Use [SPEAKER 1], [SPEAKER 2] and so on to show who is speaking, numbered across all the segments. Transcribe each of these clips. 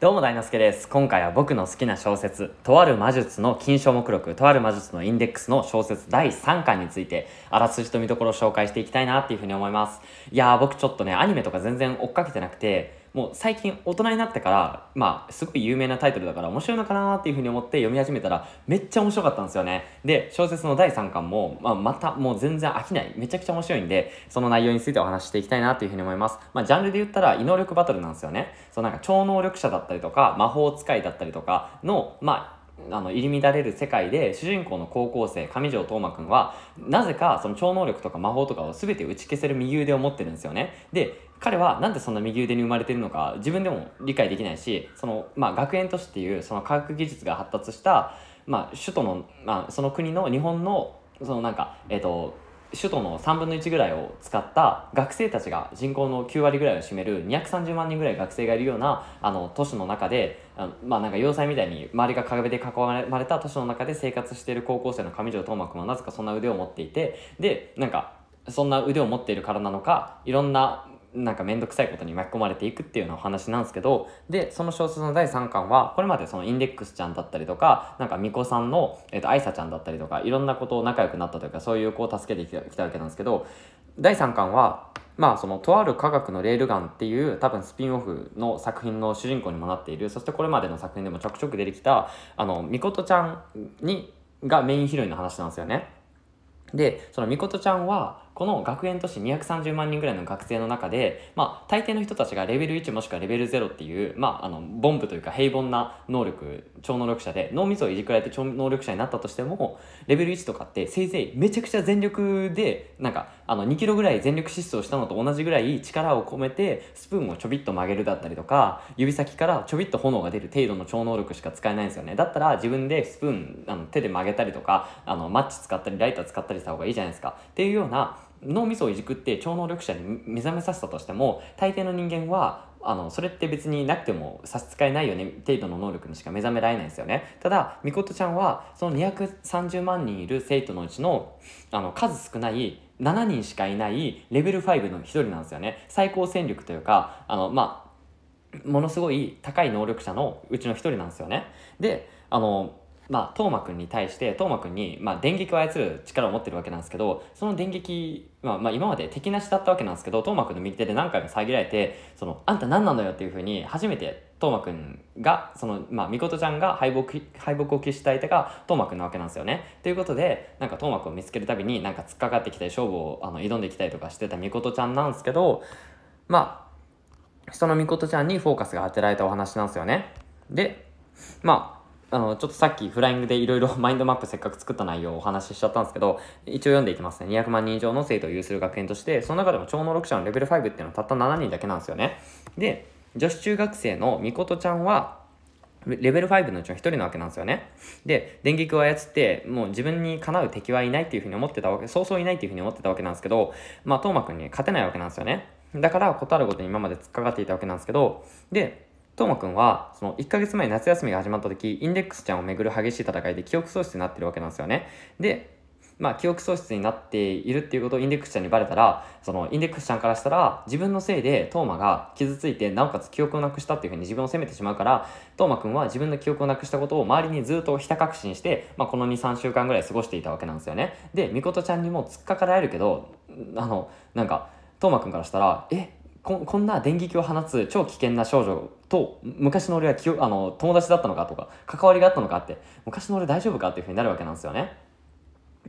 [SPEAKER 1] どうも大之助です。今回は僕の好きな小説、とある魔術の金賞目録、とある魔術のインデックスの小説第3巻について、あらすじと見どころを紹介していきたいなっていうふうに思います。いやー僕ちょっとね、アニメとか全然追っかけてなくて、もう最近大人になってから、まあ、すごい有名なタイトルだから面白いのかなっていうふうに思って読み始めたらめっちゃ面白かったんですよね。で、小説の第3巻も、まあ、またもう全然飽きない、めちゃくちゃ面白いんで、その内容についてお話していきたいなというふうに思います。まあ、ジャンルで言ったら異能力バトルなんですよね。そうなんか超能力者だったりとか、魔法使いだったりとかの、まあ、あの入り乱れる世界で主人公の高校生上条斗真君はなぜかその超能力とか魔法とかを全て打ち消せる右腕を持ってるんですよねで彼はなんでそんな右腕に生まれてるのか自分でも理解できないしその、まあ、学園都市っていうその科学技術が発達した、まあ、首都の、まあ、その国の日本のそのなんか、えっ、ー、と首都の3分の1ぐらいを使った学生たちが人口の9割ぐらいを占める230万人ぐらい学生がいるようなあの都市の中であのまあなんか要塞みたいに周りが壁で囲まれた都市の中で生活している高校生の上条斗真君はなぜかそんな腕を持っていてでなんかそんな腕を持っているからなのかいろんななんか面倒くさいことに巻き込まれていくっていうようなお話なんですけどでその小説の第3巻はこれまでそのインデックスちゃんだったりとかなんか巫女さんの、えー、と愛沙ちゃんだったりとかいろんなことを仲良くなったというかそういう子を助けてきたわけなんですけど第3巻はまあそのとある科学のレールガンっていう多分スピンオフの作品の主人公にもなっているそしてこれまでの作品でもちょくちょく出てきたあのみことちゃんにがメインヒロインの話なんですよね。でそのみことちゃんはこの学園都市230万人ぐらいの学生の中で、まあ、大抵の人たちがレベル1もしくはレベル0っていう、まあ、あの、ボンブというか平凡な能力、超能力者で、脳みそをいじくられて超能力者になったとしても、レベル1とかってせいぜいめちゃくちゃ全力で、なんか、あの、2キロぐらい全力疾走したのと同じぐらい力を込めて、スプーンをちょびっと曲げるだったりとか、指先からちょびっと炎が出る程度の超能力しか使えないんですよね。だったら自分でスプーン、あの手で曲げたりとか、あの、マッチ使ったりライター使ったりした方がいいじゃないですか。っていうような、脳みそをいじくって超能力者に目覚めさせたとしても大抵の人間はあのそれって別になくても差し支えないよね程度の能力にしか目覚められないんですよねただみことちゃんはその230万人いる生徒のうちのあの数少ない7人しかいないレベル5の1人なんですよね最高戦力というかあのまあものすごい高い能力者のうちの1人なんですよねであのまあ、トーマくんに対して、トーマくんに、まあ、電撃を操る力を持ってるわけなんですけど、その電撃、まあ、まあ、今まで敵なしだったわけなんですけど、トーマくんの右手で何回も遮られて、その、あんた何なのよっていうふうに、初めてトーマくんが、その、まあ、みことちゃんが敗北、敗北を喫した相手がトーマくんなわけなんですよね。ということで、なんかトーマくんを見つけるたびに、なんか突っかかってきたり、勝負をあの挑んできたりとかしてたみことちゃんなんですけど、まあ、そのみことちゃんにフォーカスが当てられたお話なんですよね。で、まあ、あの、ちょっとさっきフライングでいろいろマインドマップせっかく作った内容をお話ししちゃったんですけど、一応読んでいきますね。200万人以上の生徒を有する学園として、その中でも超能力者のレベル5っていうのはたった7人だけなんですよね。で、女子中学生のみことちゃんは、レベル5のうちの1人なわけなんですよね。で、電撃を操って、もう自分にかなう敵はいないっていうふうに思ってたわけ、そうそういないっていうふうに思ってたわけなんですけど、まあ、トーマくんに勝てないわけなんですよね。だから、ことあることに今まで突っかかっていたわけなんですけど、で、トーマくんは、その1ヶ月前に夏休みが始まった時、インデックスちゃんをめぐる激しい戦いで記憶喪失になってるわけなんですよね。で、まあ、記憶喪失になっているっていうことをインデックスちゃんにバレたら、そのインデックスちゃんからしたら、自分のせいでトーマが傷ついて、なおかつ記憶をなくしたっていうふうに自分を責めてしまうから、トーマくんは自分の記憶をなくしたことを周りにずっとひた隠しにして、まあ、この2、3週間ぐらい過ごしていたわけなんですよね。で、みことちゃんにも突っかかられるけど、あの、なんか、トーマくんからしたら、えここんな電撃を放つ超危険な少女と昔の俺はきあの友達だったのかとか関わりがあったのかって昔の俺大丈夫かっていうふうになるわけなんですよね。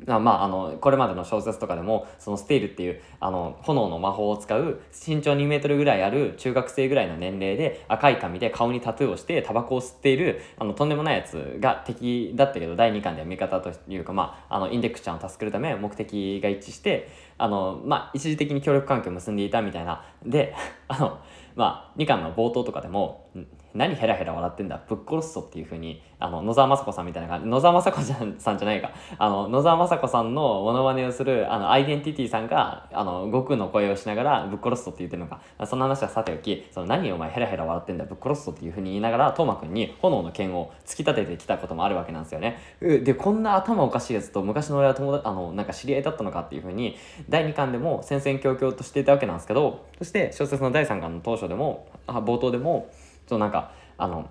[SPEAKER 1] あまあ、あのこれまでの小説とかでもそのステイルっていうあの炎の魔法を使う身長2メートルぐらいある中学生ぐらいの年齢で赤い髪で顔にタトゥーをしてタバコを吸っているあのとんでもないやつが敵だったけど第2巻では味方というか、まあ、あのインデックスちゃんを助けるため目的が一致してあの、まあ、一時的に協力関係を結んでいたみたいなであのまあ、2巻の冒頭とかでも「何ヘラヘラ笑ってんだぶっ殺すぞ」っていうふうにあの、野沢雅子さんみたいな感じ、野沢雅子さんじゃないか、あの、野沢雅子さんのモノマネをする、あの、アイデンティティさんが、あの、悟空の声をしながら、ぶっ殺すとって言ってるのか、そんな話はさておき、その、何お前ヘラヘラ笑ってんだ、ぶっ殺すぞっていうふうに言いながら、トーマくんに炎の剣を突き立ててきたこともあるわけなんですよね。で、こんな頭おかしいやつと、昔の俺は友達、あの、なんか知り合いだったのかっていうふうに、第2巻でも戦々恐々としていたわけなんですけど、そして、小説の第3巻の当初でも、あ冒頭でも、そう、なんか、あの、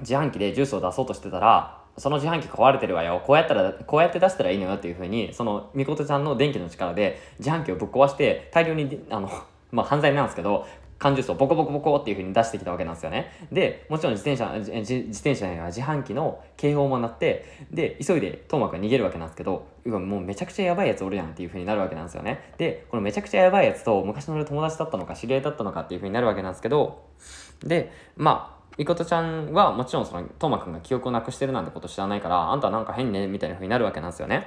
[SPEAKER 1] 自販機でジュースを出そうとしてたら、その自販機壊れてるわよ。こうやったら、こうやって出したらいいのよっていうふうに、その、みことちゃんの電気の力で自販機をぶっ壊して、大量に、あの、まあ、犯罪なんですけど、缶ジュースをボコボコボコっていう風に出してきたわけなんですよね。で、もちろん自転車、自自転車には自販機の警報も鳴って、で、急いでトーマくん逃げるわけなんですけど、うわ、もうめちゃくちゃやばいやつおるやんっていう風になるわけなんですよね。で、このめちゃくちゃやばいやつと昔の友達だったのか知り合いだったのかっていう風になるわけなんですけど、で、まあ、みことちゃんはもちろんその、とうまくんが記憶をなくしてるなんてこと知らないから、あんたなんか変ね、みたいな風になるわけなんですよね。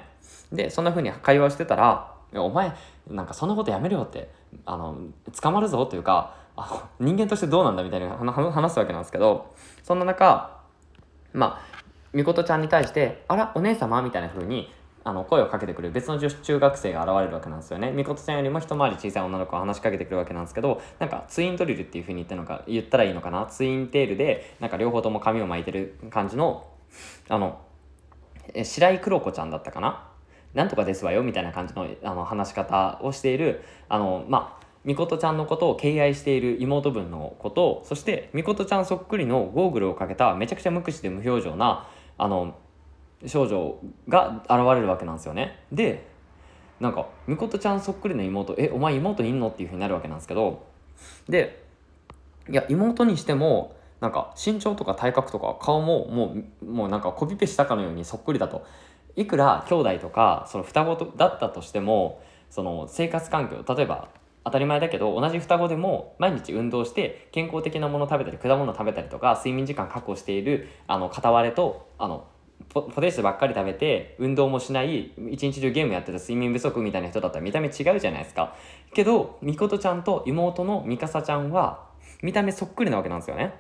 [SPEAKER 1] で、そんな風に会話してたら、お前、なんかそんなことやめるよって、あの、捕まるぞというか、あ人間としてどうなんだみたいな話すわけなんですけど、そんな中、まあ、みことちゃんに対して、あら、お姉様みたいな風に、あの声をかけてくる別の女子中学生が現れるわけなんですよね。みことちゃんよりも一回り小さい女の子が話しかけてくるわけなんですけどなんかツイントリルっていう風に言ったのか言ったらいいのかなツインテールでなんか両方とも髪を巻いてる感じのあの白井黒子ちゃんだったかななんとかですわよみたいな感じのあの話し方をしているあのまあみことちゃんのことを敬愛している妹分のことそしてみことちゃんそっくりのゴーグルをかけためちゃくちゃ無口で無表情なあの少女が現れるわけなんですよねでなんかみことちゃんそっくりの妹「えお前妹いんの?」っていうふうになるわけなんですけどでいや妹にしてもなんか身長とか体格とか顔ももうもうなんかコピペしたかのようにそっくりだといくら兄弟とかその双子だったとしてもその生活環境例えば当たり前だけど同じ双子でも毎日運動して健康的なもの食べたり果物食べたりとか睡眠時間確保しているあの片割れとあのポテスばっかり食べて運動もしない一日中ゲームやってた睡眠不足みたいな人だったら見た目違うじゃないですかけどみことちゃんと妹のみかさちゃんは見た目そっくりなわけなんですよね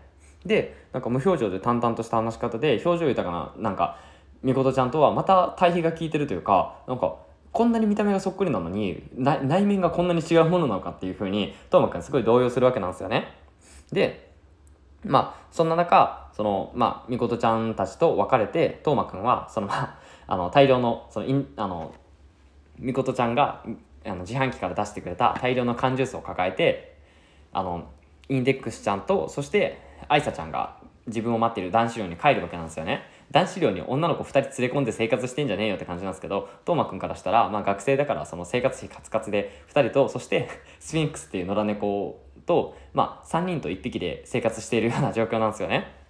[SPEAKER 1] でなんか無表情で淡々とした話し方で表情豊かななんかみことちゃんとはまた対比が効いてるというかなんかこんなに見た目がそっくりなのに内面がこんなに違うものなのかっていうふうにともまくんすごい動揺するわけなんですよねでまあそんな中そのまあみことちゃんたちと別れて斗真くんはそのまあ あの大量のそのいんあのみことちゃんがあの自販機から出してくれた大量の缶ジュースを抱えてあのインデックスちゃんとそしてあいさちゃんが自分を待っている男子寮に帰るわけなんですよね男子寮に女の子2人連れ込んで生活してんじゃねえよって感じなんですけど斗真君からしたら、まあ、学生だからその生活費カツカツで2人とそしてスフィンクスっていう野良猫と、まあ、3人と1匹で生活しているような状況なんですよね。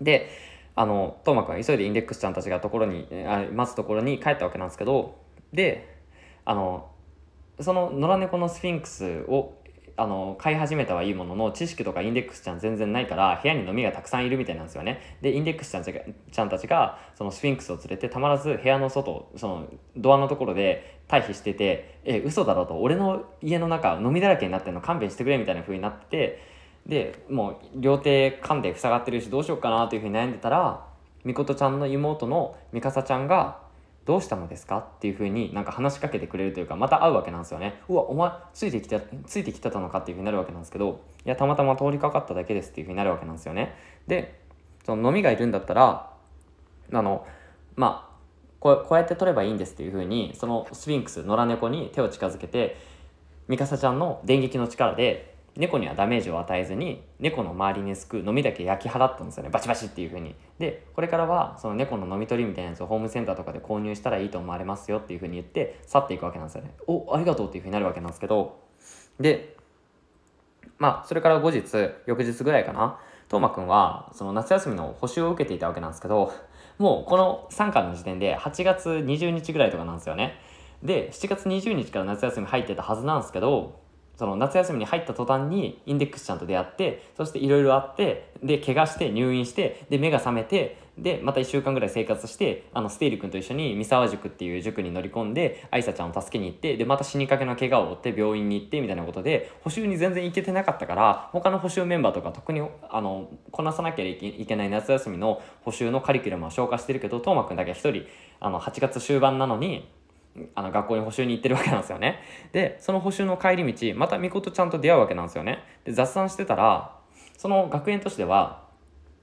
[SPEAKER 1] であの斗真君急いでインデックスちゃんたちがところにあ待つところに帰ったわけなんですけどであのその野良猫のスフィンクスをあの飼い始めたはいいものの知識とかインデックスちゃん全然ないから部屋に飲みがたくさんいるみたいなんですよねでインデックスちゃんちゃんたちがそのスフィンクスを連れてたまらず部屋の外そのドアのところで退避しててえ嘘だろと俺の家の中飲みだらけになってんの勘弁してくれみたいな風になっててでもう両手噛んで塞がってるしどうしようかなというふうに悩んでたらみことちゃんの妹のみかさちゃんが「どうしたのですか?」っていうふうになんか話しかけてくれるというかまた会うわけなんですよね。うわお前ついてきたついてきてたのかっていうふうになるわけなんですけどいやたまたま通りかかっただけですっていうふうになるわけなんですよね。でその飲みがいるんだったらあのまあこうやって取ればいいんですっていうふうにそのスフィンクス野良猫に手を近づけてミカサちゃんの電撃の力で猫にはダメージを与えずに猫の周りにすくのみだけ焼き払ったんですよねバチバチっていう風にでこれからはその猫の飲み取りみたいなやつをホームセンターとかで購入したらいいと思われますよっていう風に言って去っていくわけなんですよねおありがとうっていう風になるわけなんですけどでまあそれから後日翌日ぐらいかなトーマくんはその夏休みの補習を受けていたわけなんですけどもうこの3巻の時点で8月20日ぐらいとかなんですよねで7月20日から夏休み入ってたはずなんですけどその夏休みに入った途端にインデックスちゃんと出会ってそしていろいろあってで怪我して入院してで目が覚めてでまた1週間ぐらい生活してあのステイル君と一緒に三沢塾っていう塾に乗り込んで愛沙ちゃんを助けに行ってでまた死にかけの怪我を負って病院に行ってみたいなことで補習に全然行けてなかったから他の補習メンバーとか特にあのこなさなきゃいけない夏休みの補習のカリキュラムは消化してるけど斗真んだけ1人あの8月終盤なのにあの学校に補習に行ってるわけなんですよね。で、その補習の帰り道、またみことちゃんと出会うわけなんですよね。で、雑談してたら、その学園都市では、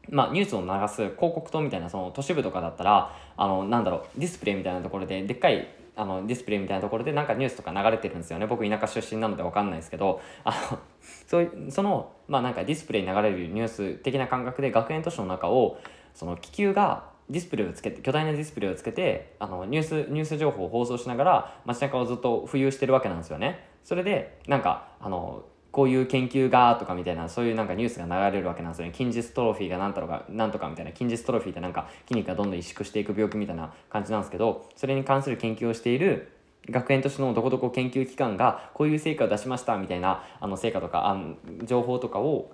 [SPEAKER 1] まあ、ニュースを流す広告塔みたいな、その都市部とかだったら、あの、なんだろう、ディスプレイみたいなところで、でっかいあのディスプレイみたいなところでなんかニュースとか流れてるんですよね僕田舎出身なので分かんないですけどあの そういうそのまあなんかディスプレイに流れるニュース的な感覚で学園都市の中をその気球がディスプレイをつけて巨大なディスプレイをつけてあのニュースニュース情報を放送しながら街中をずっと浮遊してるわけなんですよねそれでなんかあのこういう研究がとかみたいなそういうなんかニュースが流れるわけなんですよね筋ジストロフィーが何とかなんとかみたいな筋ジストロフィーってなんか筋肉がどんどん萎縮していく病気みたいな感じなんですけどそれに関する研究をしている学園都市のどこどこ研究機関がこういう成果を出しましたみたいなあの成果とかあの情報とかを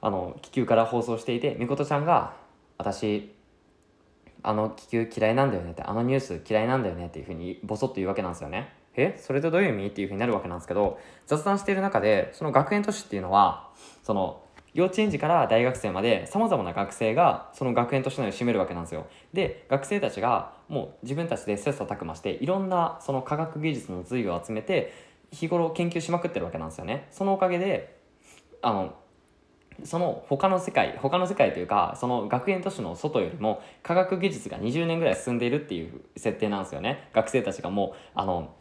[SPEAKER 1] あの気球から放送していてみことちゃんが私あの気球嫌いなんだよねってあのニュース嫌いなんだよねっていうふうにボソッと言うわけなんですよねえそれとどういう意味っていうふうになるわけなんですけど雑談している中でその学園都市っていうのはその幼稚園児から大学生までさまざまな学生がその学園都市内を占めるわけなんですよで学生たちがもう自分たちで切磋琢磨していろんなその科学技術の髄を集めて日頃研究しまくってるわけなんですよねそのおかげであのその他の世界他の世界というかその学園都市の外よりも科学技術が20年ぐらい進んでいるっていう設定なんですよね学生たちがもうあの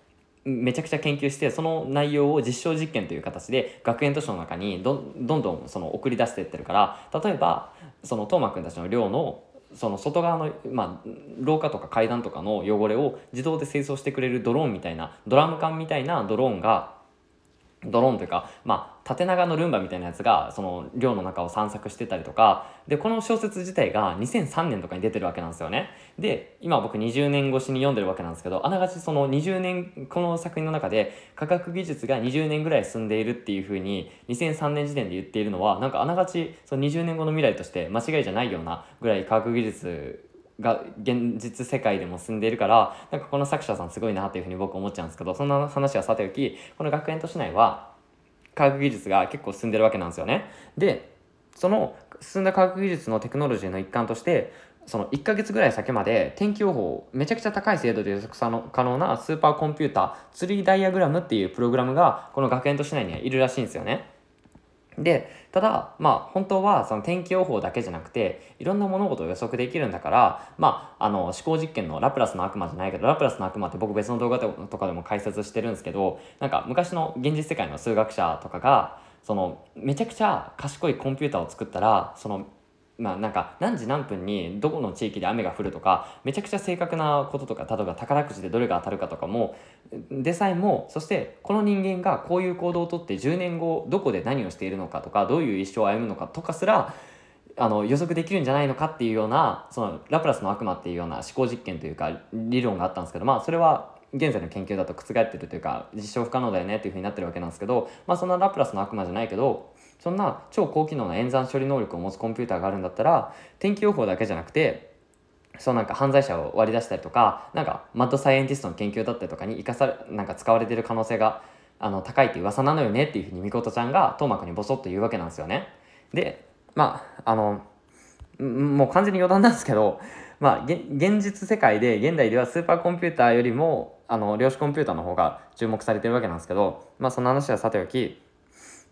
[SPEAKER 1] めちゃくちゃ研究してその内容を実証実験という形で学園都市の中にどどんどんその送り出していってるから例えばその斗真んたちの寮のその外側の、まあ、廊下とか階段とかの汚れを自動で清掃してくれるドローンみたいなドラム缶みたいなドローンがドローンというか、まあ、縦長のルンバみたいなやつがその寮の中を散策してたりとかでこの小説自体が2003年とかに出てるわけなんですよねで今僕20年越しに読んでるわけなんですけどあながちその20年この作品の中で科学技術が20年ぐらい進んでいるっていうふうに2003年時点で言っているのはなんかあながちその20年後の未来として間違いじゃないようなぐらい科学技術が現実世界でも進んでいるからなんかこの作者さんすごいなっていうふうに僕思っちゃうんですけどそんな話はさておきこの学園都市内は科学技術が結構進んでるわけなんですよね。でその進んだ科学技術のテクノロジーの一環としてその1ヶ月ぐらい先まで天気予報をめちゃくちゃ高い精度で予測可能なスーパーコンピューターツリーダイアグラムっていうプログラムがこの学園都市内にはいるらしいんですよね。で、ただ、まあ、本当はその天気予報だけじゃなくて、いろんな物事を予測できるんだから、まあ、あの、思考実験のラプラスの悪魔じゃないけど、ラプラスの悪魔って僕別の動画とかでも解説してるんですけど、なんか昔の現実世界の数学者とかが、その、めちゃくちゃ賢いコンピューターを作ったら、その、まあなんか何時何分にどこの地域で雨が降るとかめちゃくちゃ正確なこととか例えば宝くじでどれが当たるかとかもでさえもそしてこの人間がこういう行動をとって10年後どこで何をしているのかとかどういう一生を歩むのかとかすらあの予測できるんじゃないのかっていうようなそのラプラスの悪魔っていうような思考実験というか理論があったんですけどまあそれは現在の研究だと覆ってるというか実証不可能だよねっていうふうになってるわけなんですけどまあそんなラプラスの悪魔じゃないけどそんな超高機能な演算処理能力を持つコンピューターがあるんだったら天気予報だけじゃなくてそうなんか犯罪者を割り出したりとかなんかマッドサイエンティストの研究だったりとかに生かされなんか使われてる可能性があの高いって噂なのよねっていうふうにみことちゃんがトーマくんにボソッと言うわけなんですよね。でまああのもう完全に余談なんですけど、まあ、現実世界で現代ではスーパーコンピューターよりもあの量子コンピューターの方が注目されてるわけなんですけど、まあ、その話はさておき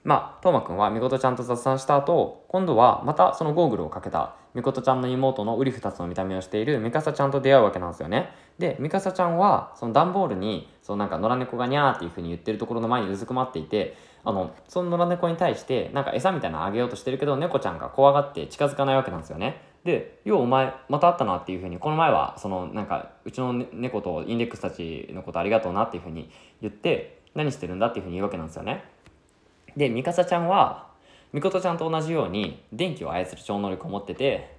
[SPEAKER 1] まあ、トーマくんはみことちゃんと雑談した後、今度はまたそのゴーグルをかけた、みことちゃんの妹のうり二つの見た目をしているミカサちゃんと出会うわけなんですよね。で、ミカサちゃんは、その段ボールに、そのなんか野良猫がにゃーっていう風に言ってるところの前にうずくまっていて、あの、その野良猫に対して、なんか餌みたいなのあげようとしてるけど、猫ちゃんが怖がって近づかないわけなんですよね。で、ようお前、また会ったなっていう風に、この前は、その、なんか、うちの猫とインデックスたちのことありがとうなっていう風に言って、何してるんだっていう風に言うわけなんですよね。でミカサちゃんはミコトちゃんと同じように電気を操る超能力を持ってて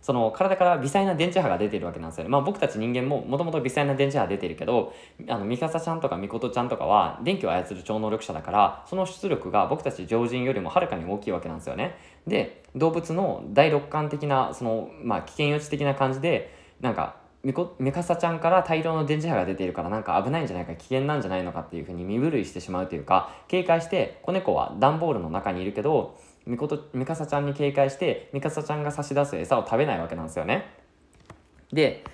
[SPEAKER 1] その体から微細な電磁波が出てるわけなんですよね。まあ僕たち人間ももともと微細な電磁波出てるけど、あの、ミカサちゃんとかミコトちゃんとかは電気を操る超能力者だから、その出力が僕たち常人よりもはるかに大きいわけなんですよね。で、動物の第六感的な、その、まあ危険予知的な感じで、なんかミコミカサちゃんから大量の電磁波が出ているからなんか危ないんじゃないか危険なんじゃないのかっていうふうに身震いしてしまうというか警戒して子猫は段ボールの中にいるけどミコとミカサちゃんに警戒してミカサちゃんが差し出す餌を食べないわけなんですよね。で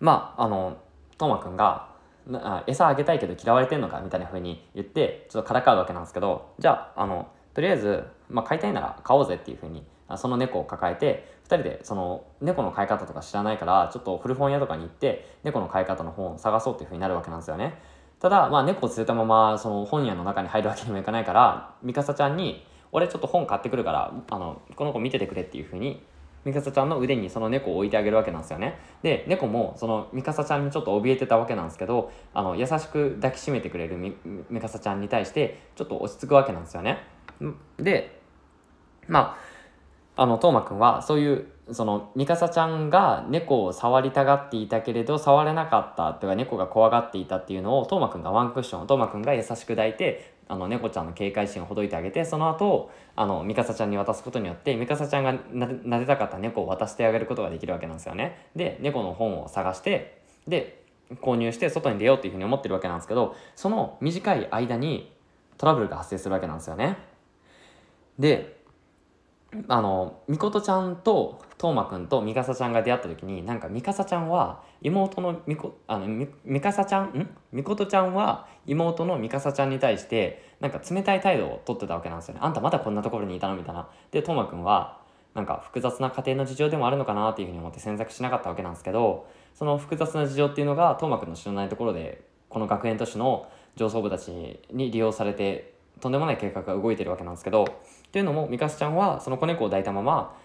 [SPEAKER 1] まああのトマくんが「餌あげたいけど嫌われてんのか」みたいなふうに言ってちょっとからかうわけなんですけどじゃああのとりあえず、まあ、飼いたいなら飼おうぜっていうふうにその猫を抱えて2人でその猫の飼い方とか知らないからちょっと古本屋とかに行って猫の飼い方の本を探そうっていうふうになるわけなんですよねただまあ猫を連れたままその本屋の中に入るわけにもいかないからミカサちゃんに「俺ちょっと本買ってくるからあのこの子見ててくれ」っていうふうにミカサちゃんの腕にその猫を置いてあげるわけなんですよねで猫もそのミカサちゃんにちょっと怯えてたわけなんですけどあの優しく抱きしめてくれるミカサちゃんに対してちょっと落ち着くわけなんですよねでまああの、トーマくんは、そういう、その、ミカサちゃんが猫を触りたがっていたけれど、触れなかったとか、猫が怖がっていたっていうのを、トーマくんがワンクッション、トーマくんが優しく抱いて、あの、猫ちゃんの警戒心をほどいてあげて、その後、あの、ミカサちゃんに渡すことによって、ミカサちゃんがななでたかった猫を渡してあげることができるわけなんですよね。で、猫の本を探して、で、購入して外に出ようっていうふうに思ってるわけなんですけど、その短い間にトラブルが発生するわけなんですよね。で、あの、みことちゃんと、とうまくんとみかさちゃんが出会った時に、なんかみかさちゃんは、妹のみこ、あの、ミカかさちゃん、んみことちゃんは、妹のミカサちゃんに対して、なんか冷たい態度をとってたわけなんですよね。あんたまだこんなところにいたのみたいな。で、とうまくんは、なんか複雑な家庭の事情でもあるのかなっていうふうに思って選択しなかったわけなんですけど、その複雑な事情っていうのが、とうまくんの知らないところで、この学園都市の上層部たちに利用されて、とんでもない計画が動いてるわけなんですけど、っていうのもミカスちゃんはその子猫を抱いたまま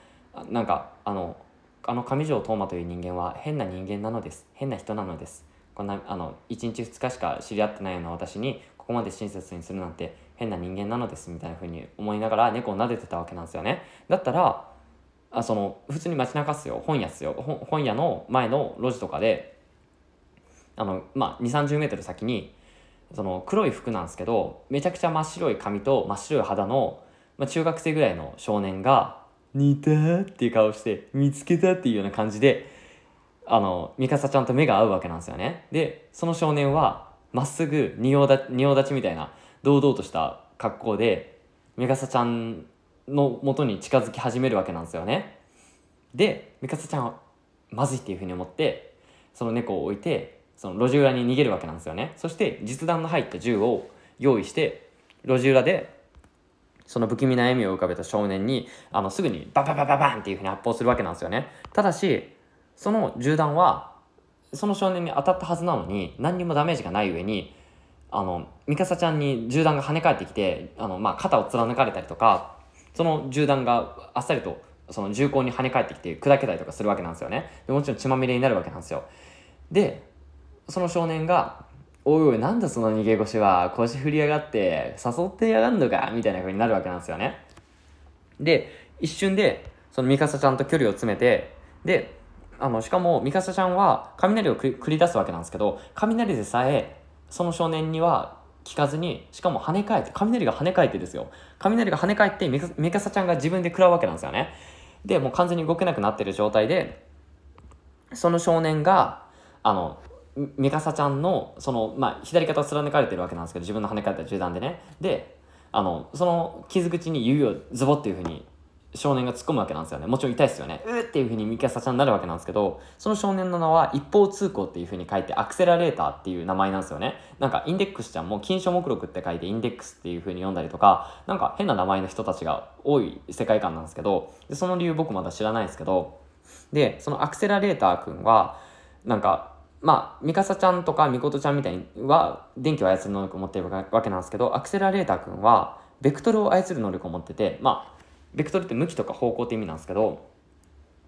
[SPEAKER 1] なんかあのあの上条斗真という人間は変な人間なのです変な人なのですこんなあの1日2日しか知り合ってないような私にここまで親切にするなんて変な人間なのですみたいな風に思いながら猫を撫でてたわけなんですよねだったらあその普通に街中っすよ本屋っすよ本屋の前の路地とかであのまあ2 3 0メートル先にその黒い服なんですけどめちゃくちゃ真っ白い髪と真っ白い肌のまあ、中学生ぐらいの少年が「似た?」っていう顔して「見つけた」っていうような感じであのミカサちゃんと目が合うわけなんですよねでその少年はまっすぐ仁王立ちみたいな堂々とした格好でミカサちゃんの元に近づき始めるわけなんですよねでミカサちゃんはまずいっていうふうに思ってその猫を置いてその路地裏に逃げるわけなんですよねそして実弾の入った銃を用意して路地裏でその不気味な笑みを浮かべた少年に、あの、すぐにバババババンっていうふうに発砲するわけなんですよね。ただし、その銃弾は、その少年に当たったはずなのに、何にもダメージがない上に、あの、ミカサちゃんに銃弾が跳ね返ってきて、あの、まあ、肩を貫かれたりとか、その銃弾があっさりと、その銃口に跳ね返ってきて砕けたりとかするわけなんですよね。でもちろん血まみれになるわけなんですよ。で、その少年がおいおいなんだその逃げ腰は腰振り上がって誘ってやがんのかみたいな風になるわけなんですよねで一瞬でそのミカサちゃんと距離を詰めてであのしかもミカサちゃんは雷を繰り出すわけなんですけど雷でさえその少年には聞かずにしかも跳ね返って雷が跳ね返ってですよ雷が跳ね返ってミカサちゃんが自分で食らうわけなんですよねでもう完全に動けなくなってる状態でその少年があのメカサちゃんのその、まあ、左肩を貫かれてるわけなんですけど自分の跳ね返った銃弾でねであのその傷口に指をズボっていうふうに少年が突っ込むわけなんですよねもちろん痛いですよねうっていうふうにミカサちゃんになるわけなんですけどその少年の名は一方通行っていうふうに書いてアクセラレーターっていう名前なんですよねなんかインデックスちゃんも金書目録って書いてインデックスっていうふうに読んだりとかなんか変な名前の人たちが多い世界観なんですけどでその理由僕まだ知らないですけどでそのアクセラレーターくんはなんかまあ、ミカサちゃんとかミコトちゃんみたいには電気を操る能力を持っているわけなんですけど、アクセラレーター君はベクトルを操る能力を持ってて、まあ、ベクトルって向きとか方向って意味なんですけど、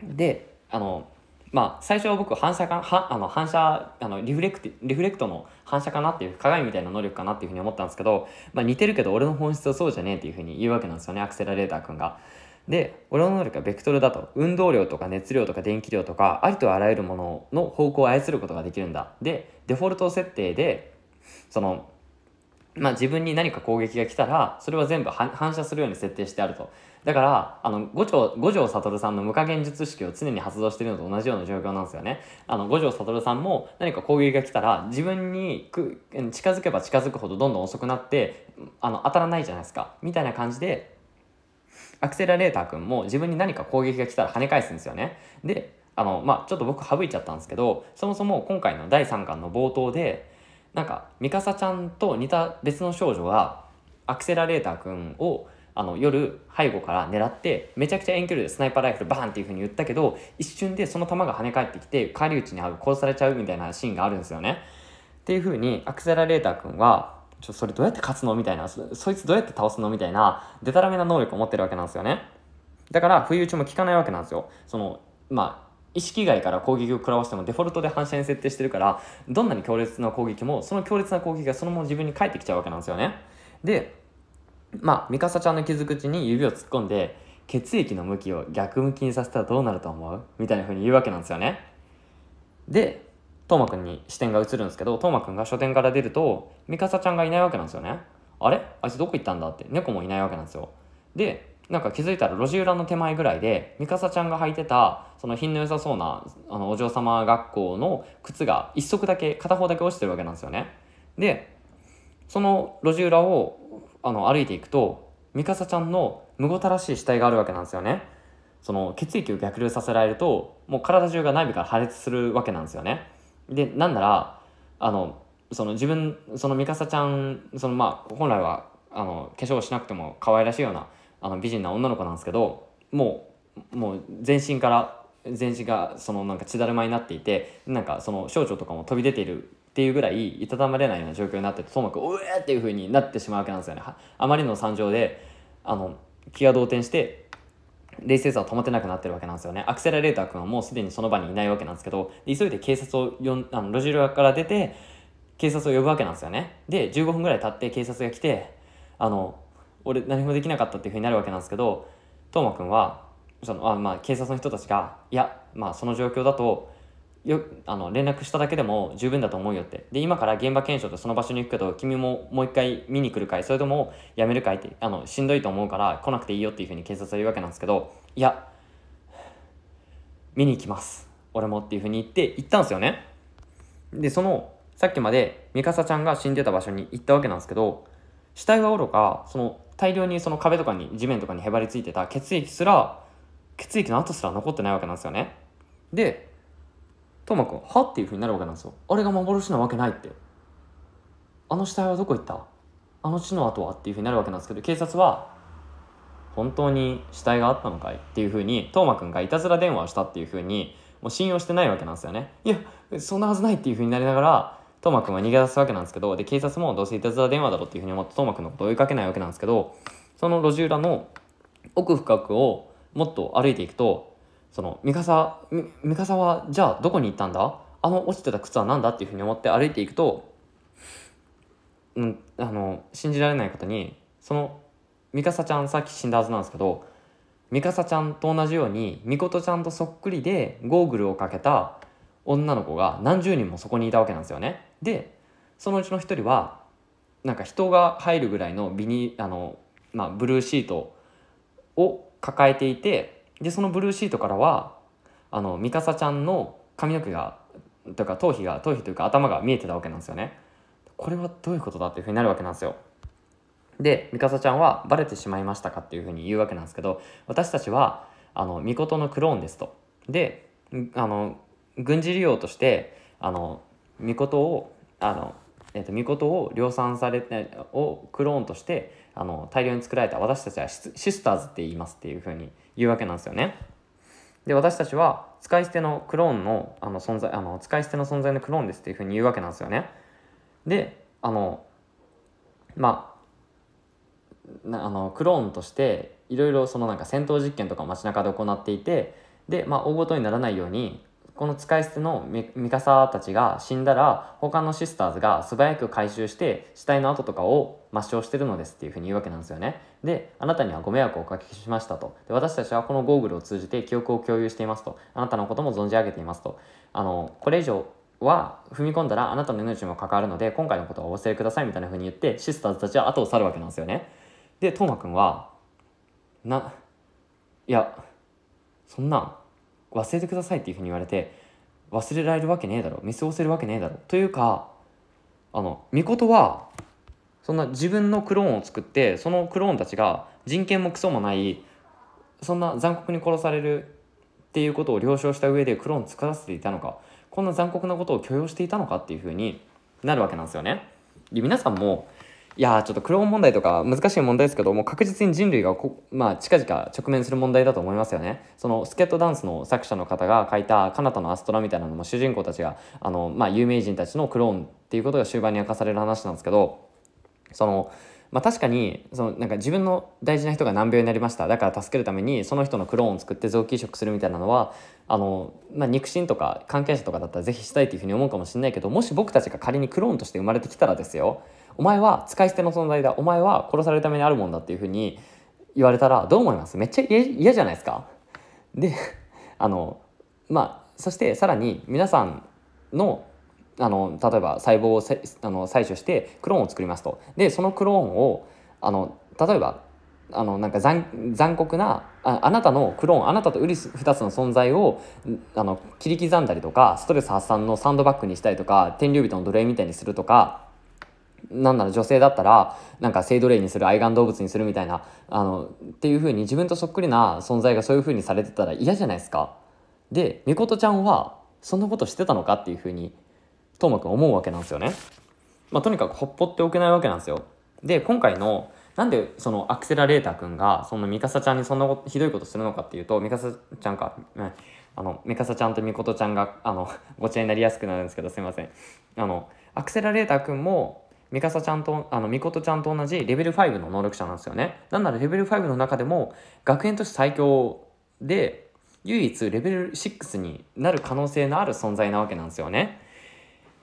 [SPEAKER 1] で、あの、まあ、最初は僕反射か、はあの反射、あのリフレクト、リフレクトの反射かなっていう、鏡みたいな能力かなっていうふうに思ったんですけど、まあ似てるけど俺の本質はそうじゃねえっていうふうに言うわけなんですよね、アクセラレーター君が。で俺の能力はベクトルだと運動量とか熱量とか電気量とかありとあらゆるものの方向を操ることができるんだでデフォルト設定でそのまあ、自分に何か攻撃が来たらそれは全部反射するように設定してあるとだからあの五条五条悟さんの無加減術式を常に発動してるのと同じような状況なんですよねあの五条悟さんも何か攻撃が来たら自分に近づけば近づくほどどんどん遅くなってあの当たらないじゃないですかみたいな感じでアクセラレーター君も自分に何か攻撃が来たら跳ね返すんですよね。で、あの、まあ、ちょっと僕省いちゃったんですけど、そもそも今回の第3巻の冒頭で、なんか、ミカサちゃんと似た別の少女が、アクセラレーター君を、あの夜背後から狙ってめちゃくちゃ遠距離でスナイパーライフルバーンっていう風に言ったけど一瞬でその弾が跳ね返ってきて返り討ちに遭う殺されちゃうみたいなシーンがあるんですよね。っていう風にアクセラレーター君はちょ、それどうやって勝つのみたいなそ、そいつどうやって倒すのみたいな、でたらめな能力を持ってるわけなんですよね。だから、不意打ちも効かないわけなんですよ。その、まあ、意識外から攻撃を食らわしてもデフォルトで反射に設定してるから、どんなに強烈な攻撃も、その強烈な攻撃がそのまま自分に返ってきちゃうわけなんですよね。で、まあ、ミカサちゃんの傷口に指を突っ込んで、血液の向きを逆向きにさせたらどうなると思うみたいな風に言うわけなんですよね。で、トーマくんに視点が移るんですけど、トーマくんが書店から出ると、ミカサちゃんがいないわけなんですよね。あれあいつどこ行ったんだって、猫もいないわけなんですよ。で、なんか気づいたら路地裏の手前ぐらいで、ミカサちゃんが履いてた、その品の良さそうな、あの、お嬢様学校の靴が一足だけ、片方だけ落ちてるわけなんですよね。で、その路地裏を、あの、歩いていくと、ミカサちゃんのむごたらしい死体があるわけなんですよね。その血液を逆流させられると、もう体中が内部から破裂するわけなんですよね。で、なんなら、あの、その自分、そのミカサちゃん、そのまあ、本来は、あの、化粧しなくても可愛らしいような、あの、美人な女の子なんですけど、もう、もう全身から、全身がそのなんか血だるまになっていて、なんかその小腸とかも飛び出ているっていうぐらいいたたまれないような状況になってともかくうえっていう風になってしまうわけなんですよねあまりの惨状であの気が動転して冷静さを保てなくなってるわけなんですよね。アクセラレーター君はもうすでにその場にいないわけなんですけど、急いで警察をよんあの路地裏から出て、警察を呼ぶわけなんですよね。で、15分ぐらい経って警察が来て、あの、俺何もできなかったっていうふうになるわけなんですけど、トーマくんは、そのあまあ、警察の人たちが、いや、まあ、その状況だと、よあの連絡しただけでも十分だと思うよってで今から現場検証とその場所に行くけど君ももう一回見に来るかいそれともやめるかいってあのしんどいと思うから来なくていいよっていうふうに警察は言うわけなんですけどいや見に行きます俺もっていうふうに言って行ったんですよねでそのさっきまで三笠ちゃんが死んでた場所に行ったわけなんですけど死体がおろかその大量にその壁とかに地面とかにへばりついてた血液すら血液の跡すら残ってないわけなんですよねでトマくんはっていうふうになるわけなんですよあれが幻なわけないってあの死体はどこ行ったあの地の跡はっていうふうになるわけなんですけど警察は本当に死体があったのかいっていうふうにトーマくんがいたずら電話をしたっていうふうにもう信用してないわけなんですよねいやそんなはずないっていうふうになりながらトーマくんは逃げ出すわけなんですけどで警察もどうせいたずら電話だろっていうふうに思ってトーマくんのことを追いかけないわけなんですけどその路地裏の奥深くをもっと歩いていくとそのミカサミカサはじゃあどこに行ったんだあの落ちてた靴は何だっていうふうに思って歩いていくと、うん、あの信じられないことにそのミカサちゃんさっき死んだはずなんですけどミカサちゃんと同じようにミコトちゃんとそっくりでゴーグルをかけた女の子が何十人もそこにいたわけなんですよね。でそのうちの一人はなんか人が入るぐらいのビニあの、まあ、ブルーシートを抱えていてでそのブルーシートからはあのミカサちゃんの髪の毛がとか頭皮が頭皮というか頭が見えてたわけなんですよねこれはどういうことだっていうふうになるわけなんですよでミカサちゃんはバレてしまいましたかっていうふうに言うわけなんですけど私たちはあのミコトのクローンですとであの軍事利用としてあのミコトをあのえっと、ミコトを量産されてをクローンとしてあの大量に作られた私たちはシスターズって言いますっていうふうに言うわけなんですよね。で私たちは使い捨てのクローンのあの存在あの使い捨ての存在のクローンですっていうふうに言うわけなんですよね。であのまああのクローンとしていろいろそのなんか戦闘実験とか街中で行っていてで、まあ、大ごとにならないようにこの使い捨てのミカサたちが死んだら他のシスターズが素早く回収して死体の跡とかを抹消してるのですっていうふうに言うわけなんですよねであなたにはご迷惑をおかけしましたとで私たちはこのゴーグルを通じて記憶を共有していますとあなたのことも存じ上げていますとあのこれ以上は踏み込んだらあなたの命も関わるので今回のことはお忘れくださいみたいなふうに言ってシスターズたちは後を去るわけなんですよねでトーマくんはないやそんな忘れてくださいっていうふうに言われて忘れられるわけねえだろ見過ごせるわけねえだろというかあのことはそんな自分のクローンを作ってそのクローンたちが人権もクソもないそんな残酷に殺されるっていうことを了承した上でクローン作らせていたのかこんな残酷なことを許容していたのかっていうふうになるわけなんですよね。で皆さんもいやちょっとクローン問題とか難しい問題ですけども確実に人類がこ、まあ、近々直面する問題だと思いますよねそのスケットダンスの作者の方が書いた「彼方のアストラ」みたいなのも主人公たちがあの、まあ、有名人たちのクローンっていうことが終盤に明かされる話なんですけどそのまあ、確かにそのなんか自分の大事な人が難病になりましただから助けるためにその人のクローンを作って臓器移植するみたいなのはあの、まあ、肉親とか関係者とかだったら是非したいっていうふうに思うかもしれないけどもし僕たちが仮にクローンとして生まれてきたらですよお前は使い捨ての存在だお前は殺されるためにあるもんだっていうふうに言われたらどう思いますめっちゃ嫌じゃないですかであのまあそしてさらに皆さんのあの例えば細胞をせあの採取してクローンを作りますとでそのクローンをあの例えばあのなんか残酷なあなたのクローンあなたとウリス2つの存在をあの切り刻んだりとかストレス発散のサンドバッグにしたりとか天竜人の奴隷みたいにするとかなんなら女性だったら、なんか性奴隷にする、愛玩動物にするみたいな、あの、っていう風に自分とそっくりな存在がそういう風にされてたら嫌じゃないですか。で、みことちゃんは、そんなことしてたのかっていう風に、ともくん思うわけなんですよね。まあ、とにかくほっぽっておけないわけなんですよ。で、今回の、なんでそのアクセラレーター君が、そのミカサちゃんにそんなことひどいことするのかっていうと、ミカサちゃんか、うん、あの、ミカサちゃんとみことちゃんが、あの、ごちゃになりやすくなるんですけど、すいません。あの、アクセラレーター君も、ミカサちゃんと、あの、ミコトちゃんと同じレベル5の能力者なんですよね。なんならレベル5の中でも、学園として最強で、唯一レベル6になる可能性のある存在なわけなんですよね。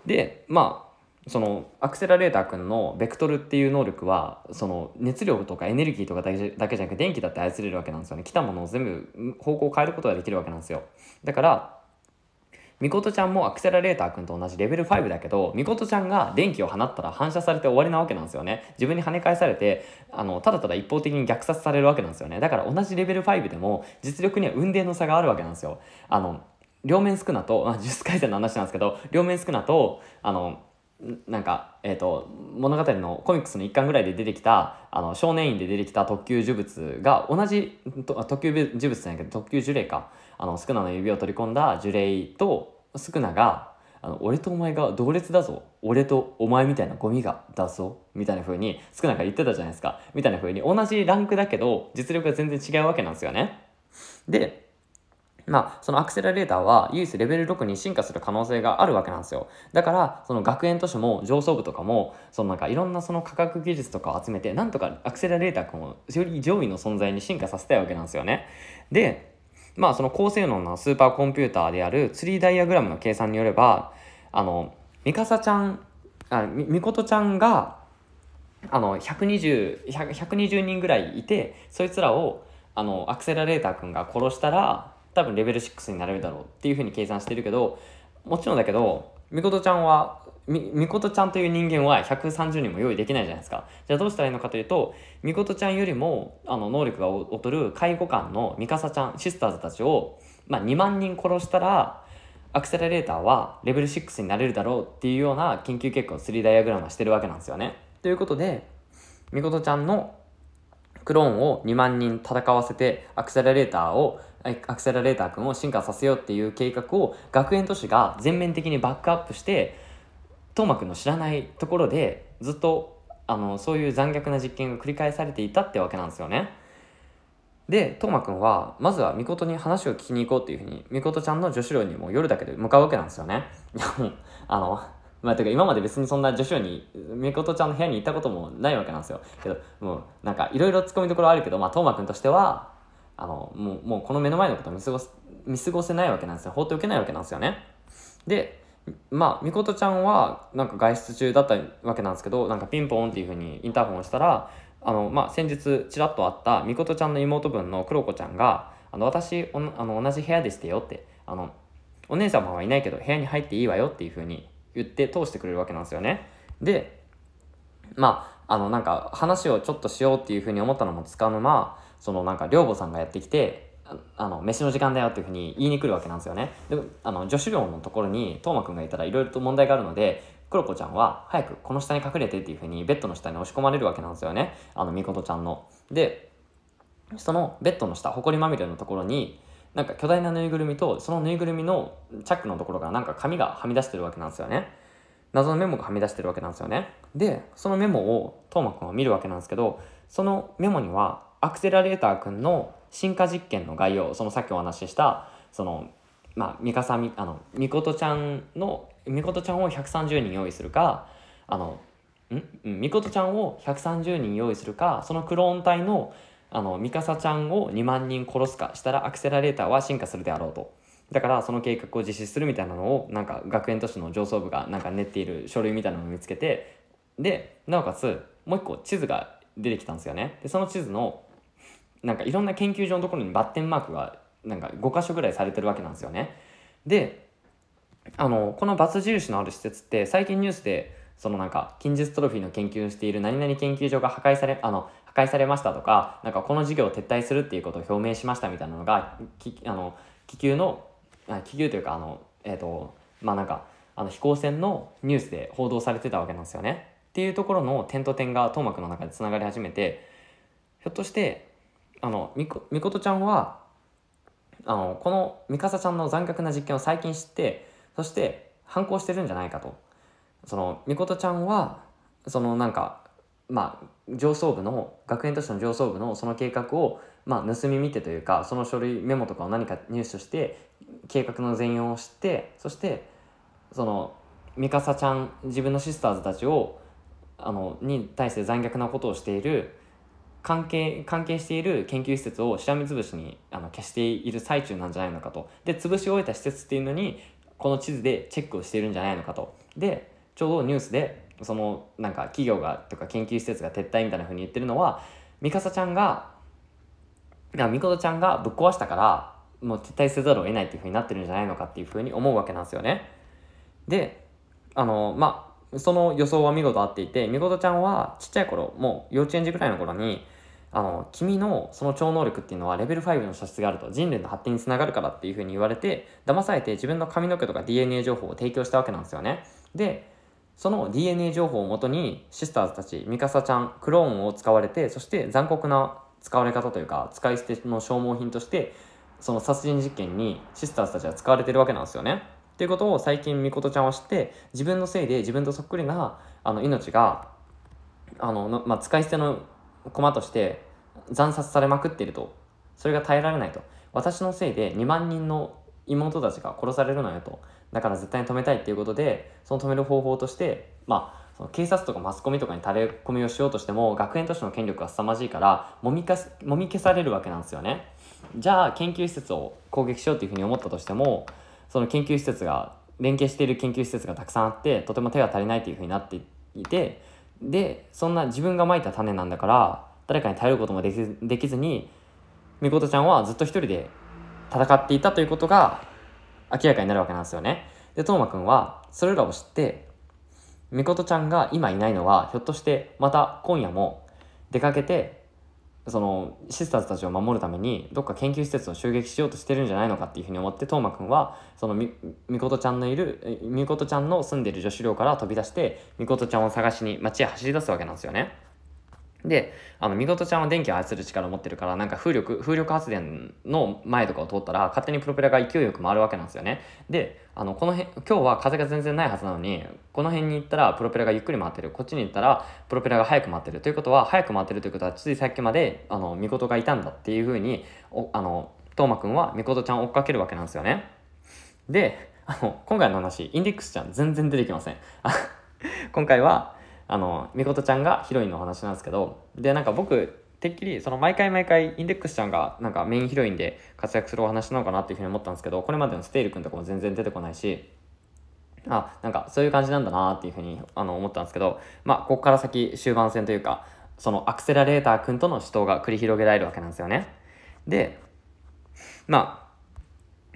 [SPEAKER 1] で、まあ、そのアクセラレーター君のベクトルっていう能力はその熱量とかエネルギーとかだけじゃなく電気だって操れるわけなんですよね来たものを全部方向を変えることができるわけなんですよだからみことちゃんもアクセラレーター君と同じレベル5だけどみことちゃんが電気を放ったら反射されて終わりなわけなんですよね自分に跳ね返されてあのただただ一方的に虐殺されるわけなんですよねだから同じレベル5でも実力には運転の差があるわけなんですよあの両面スクナと、まあ、呪術廻戦の話なんですけど両面スクナとあのなんか、えーと、物語のコミックスの1巻ぐらいで出てきたあの少年院で出てきた特級呪物が同じ特級呪物じゃないけど特級呪霊かあのスクナの指を取り込んだ呪霊とスクナがあの俺とお前が同列だぞ俺とお前みたいなゴミがだぞみたいな風に宿儺が言ってたじゃないですかみたいな風に同じランクだけど実力が全然違うわけなんですよねでまあ、そのアクセラレーターは唯一レベル6に進化する可能性があるわけなんですよ。だから、その学園都市も上層部とかも、そのなんかいろんなその科学技術とかを集めて、なんとかアクセラレーター君をより上位の存在に進化させたいわけなんですよね。で、まあその高性能なスーパーコンピューターであるツリーダイアグラムの計算によれば、あの、ミカサちゃん、あみ、みことちゃんが、あの、120、120人ぐらいいて、そいつらを、あの、アクセラレーター君が殺したら、多分レベル6になれるだろうっていうふうに計算してるけど、もちろんだけど、みことちゃんはみ、みことちゃんという人間は130人も用意できないじゃないですか。じゃあどうしたらいいのかというと、みことちゃんよりも、あの、能力が劣る介護官のミカサちゃん、シスターズたちを、まあ、2万人殺したら、アクセラレーターはレベル6になれるだろうっていうような研究結果を3ダイアグラムはしてるわけなんですよね。ということで、みことちゃんのクローンを2万人戦わせてアクセラレーターをアクセラレーター君を進化させようっていう計画を学園都市が全面的にバックアップして斗くんの知らないところでずっとあのそういう残虐な実験が繰り返されていたってわけなんですよね。で斗真んはまずは美琴に話を聞きに行こうっていうふうにことちゃんの女子寮にも夜だけで向かうわけなんですよね。い やもうあのまあ、てか今まで別にそんな女子寮にことちゃんの部屋に行ったこともないわけなんですよ。けどもうなんかいろいろツッコミどころあるけど、まあ、斗真んとしてはあのもうもうこの目の前のこと見過ごす見過ごせないわけなんですよ放っておけないわけなんですよね。でまあみことちゃんはなんか外出中だったわけなんですけどなんかピンポンっていうふうにインターホンをしたらあの、まあ、先日ちらっと会ったみことちゃんの妹分のクロコちゃんが「あの私おあの同じ部屋でしてよ」ってあの「お姉様はいないけど部屋に入っていいわよ」っていうふうに言って通してくれるわけなんですよね。でまああのなんか話をちょっとしようっていうふうに思ったのもつかの間そのなんか寮母さんがやってきてあの飯の時間だよっていうふうに言いに来るわけなんですよねであの女子寮のところに斗真んがいたらいろいろと問題があるのでクロコちゃんは早くこの下に隠れてっていうふうにベッドの下に押し込まれるわけなんですよねあのみことちゃんのでそのベッドの下ほこりまみれのところになんか巨大なぬいぐるみとそのぬいぐるみのチャックのところからなんか紙がはみ出してるわけなんですよね謎のメモがはみ出してるわけなんですよねでそのメモを斗真んは見るわけなんですけどそのメモにはアクセラレーター君の進化実験の概要そのさっきお話ししたそのまあ三笠みあのみことちゃんのみことちゃんを130人用意するかあのんみことちゃんを130人用意するかそのクローン体のあのミ笠ちゃんを2万人殺すかしたらアクセラレーターは進化するであろうとだからその計画を実施するみたいなのをなんか学園都市の上層部がなんか練っている書類みたいなのを見つけてでなおかつもう一個地図が出てきたんですよねでその地図のなんかいろんな研究所のところにバッテンマークがなんか5箇所ぐらいされてるわけなんですよね。であのこのバツ印のある施設って最近ニュースでそのなんか近日トロフィーの研究をしている何々研究所が破壊されあの破壊されましたとかなんかこの事業を撤退するっていうことを表明しましたみたいなのがきあの気球のあ気球というかあのえっ、ー、とまあなんかあの飛行船のニュースで報道されてたわけなんですよね。っていうところの点と点が当幕の中でつながり始めてひょっとしてあのみこみことちゃんはあのこのミカサちゃんの残虐な実験を最近知ってそして反抗してるんじゃないかとそのみことちゃんはそのなんかまあ上層部の学園都市の上層部のその計画を、まあ、盗み見てというかその書類メモとかを何か入手して計画の全容を知ってそしてそのミカサちゃん自分のシスターズたちをあのに対して残虐なことをしている関係関係している研究施設をしらみつぶしにあの消している最中なんじゃないのかとで潰し終えた施設っていうのにこの地図でチェックをしているんじゃないのかとでちょうどニュースでそのなんか企業がとか研究施設が撤退みたいな風に言ってるのはミカサちゃんがミコトちゃんがぶっ壊したからもう撤退せざるを得ないっていう風になってるんじゃないのかっていう風に思うわけなんですよね。であのまあその予想は見事合っていてみことちゃんはちっちゃい頃もう幼稚園児ぐらいの頃にあの君のその超能力っていうのはレベル5の素質があると人類の発展につながるからっていうふうに言われて騙されて自分の髪の毛とか DNA 情報を提供したわけなんですよねでその DNA 情報をもとにシスターズたちミカサちゃんクローンを使われてそして残酷な使われ方というか使い捨ての消耗品としてその殺人事件にシスターズたちは使われてるわけなんですよねっていうことを最近ミコトちゃんは知って自分のせいで自分とそっくりなあの命があの、まあ、使い捨ての駒として惨殺されまくっているとそれが耐えられないと私のせいで2万人の妹たちが殺されるのよとだから絶対に止めたいっていうことでその止める方法としてまあその警察とかマスコミとかに垂れ込みをしようとしても学園都市の権力は凄まじいからもみかもみ消されるわけなんですよねじゃあ研究施設を攻撃しようっていうふうに思ったとしてもその研究施設が連携している研究施設がたくさんあってとても手が足りないというふうになっていてでそんな自分がまいた種なんだから誰かに頼ることもできできずにみことちゃんはずっと一人で戦っていたということが明らかになるわけなんですよね。で、とうまくんはそれらを知って、みことちゃんが今いないのはひょっとしてまた今夜も出かけてそのシスターズたちを守るためにどっか研究施設を襲撃しようとしてるんじゃないのかっていうふうに思って斗真君はそのみみことちゃんのいるみことちゃんの住んでる女子寮から飛び出してみことちゃんを探しに街へ走り出すわけなんですよね。で、あの、ミドちゃんは電気を操る力を持ってるから、なんか風力、風力発電の前とかを通ったら、勝手にプロペラが勢いよく回るわけなんですよね。で、あの、この辺、今日は風が全然ないはずなのに、この辺に行ったらプロペラがゆっくり回ってる。こっちに行ったらプロペラが早く回ってる。ということは、早く回ってるということは、ついさっきまで、あの、ミコがいたんだっていうふうに、おあの、とうまくんはミコちゃんを追っかけるわけなんですよね。で、あの、今回の話、インデックスちゃん全然出てきません。今回は、あのみことちゃんがヒロインのお話なんですけどでなんか僕てっきりその毎回毎回インデックスちゃんがなんかメインヒロインで活躍するお話なのかなっていうふうに思ったんですけどこれまでのステイル君とかも全然出てこないしあなんかそういう感じなんだなっていうふうにあの思ったんですけどまあここから先終盤戦というかそのアクセラレーター君との死闘が繰り広げられるわけなんですよねでまあ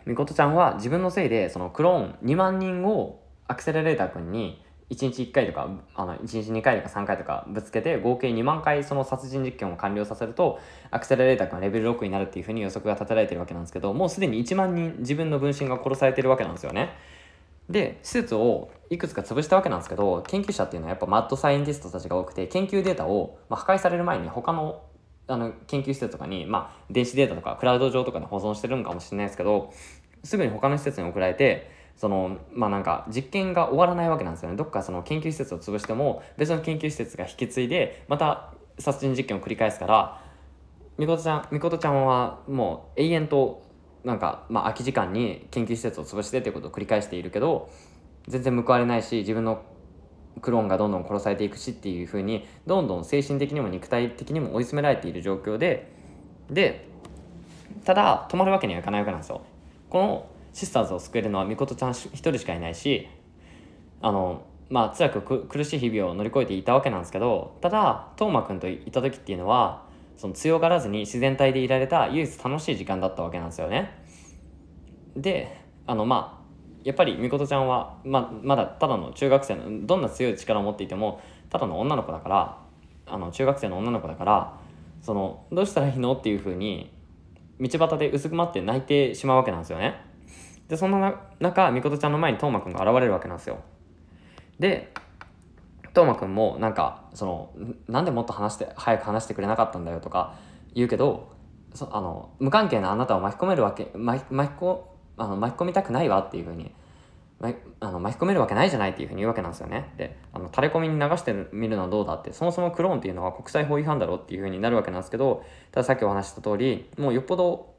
[SPEAKER 1] みことちゃんは自分のせいでそのクローン2万人をアクセラレーター君に1日1回とかあの1日2回とか3回とかぶつけて合計2万回その殺人実験を完了させるとアクセラレーターがレベル6になるっていうふうに予測が立てられてるわけなんですけどもうすでに1万人自分の分身が殺されてるわけなんですよね。で施設をいくつか潰したわけなんですけど研究者っていうのはやっぱマッドサイエンティストたちが多くて研究データを、まあ、破壊される前に他のあの研究施設とかに、まあ、電子データとかクラウド上とかで保存してるのかもしれないですけどすぐに他の施設に送られてそのまあなんか実験が終わらないわけなんですよねどっかその研究施設を潰しても別の研究施設が引き継いでまた殺人実験を繰り返すからみことちゃんみことちゃんはもう永遠となんか、まあ、空き時間に研究施設を潰してっていうことを繰り返しているけど全然報われないし自分のクローンがどんどん殺されていくしっていうふうにどんどん精神的にも肉体的にも追い詰められている状況ででただ止まるわけにはいかないわけなんですよ。このシスターズを救えるのはみことちゃん一人しかいないしあのまあ辛く苦しい日々を乗り越えていたわけなんですけどただ斗真君といた時っていうのはその強がらずに自然体でいられた唯一楽しい時間だったわけなんですよね。であのまあやっぱりみことちゃんはままだただの中学生のどんな強い力を持っていてもただの女の子だからあの中学生の女の子だからそのどうしたらいいのっていうふうに道端で薄くまって泣いてしまうわけなんですよね。でそんな中みことちゃんの前にとうまくんが現れるわけなんですよでとうまくんもなんかそのなんでもっと話して早く話してくれなかったんだよとか言うけどそあの無関係なあなたを巻き込めるわけ巻き巻きあの巻き込みたくないわっていうふうにあの巻き込めるわけないじゃないっていうふうに言うわけなんですよね。であの垂れ込みに流してみるのはどうだってそもそもクローンっていうのは国際法違反だろうっていうふうになるわけなんですけどたださっきお話した通りもうよっぽど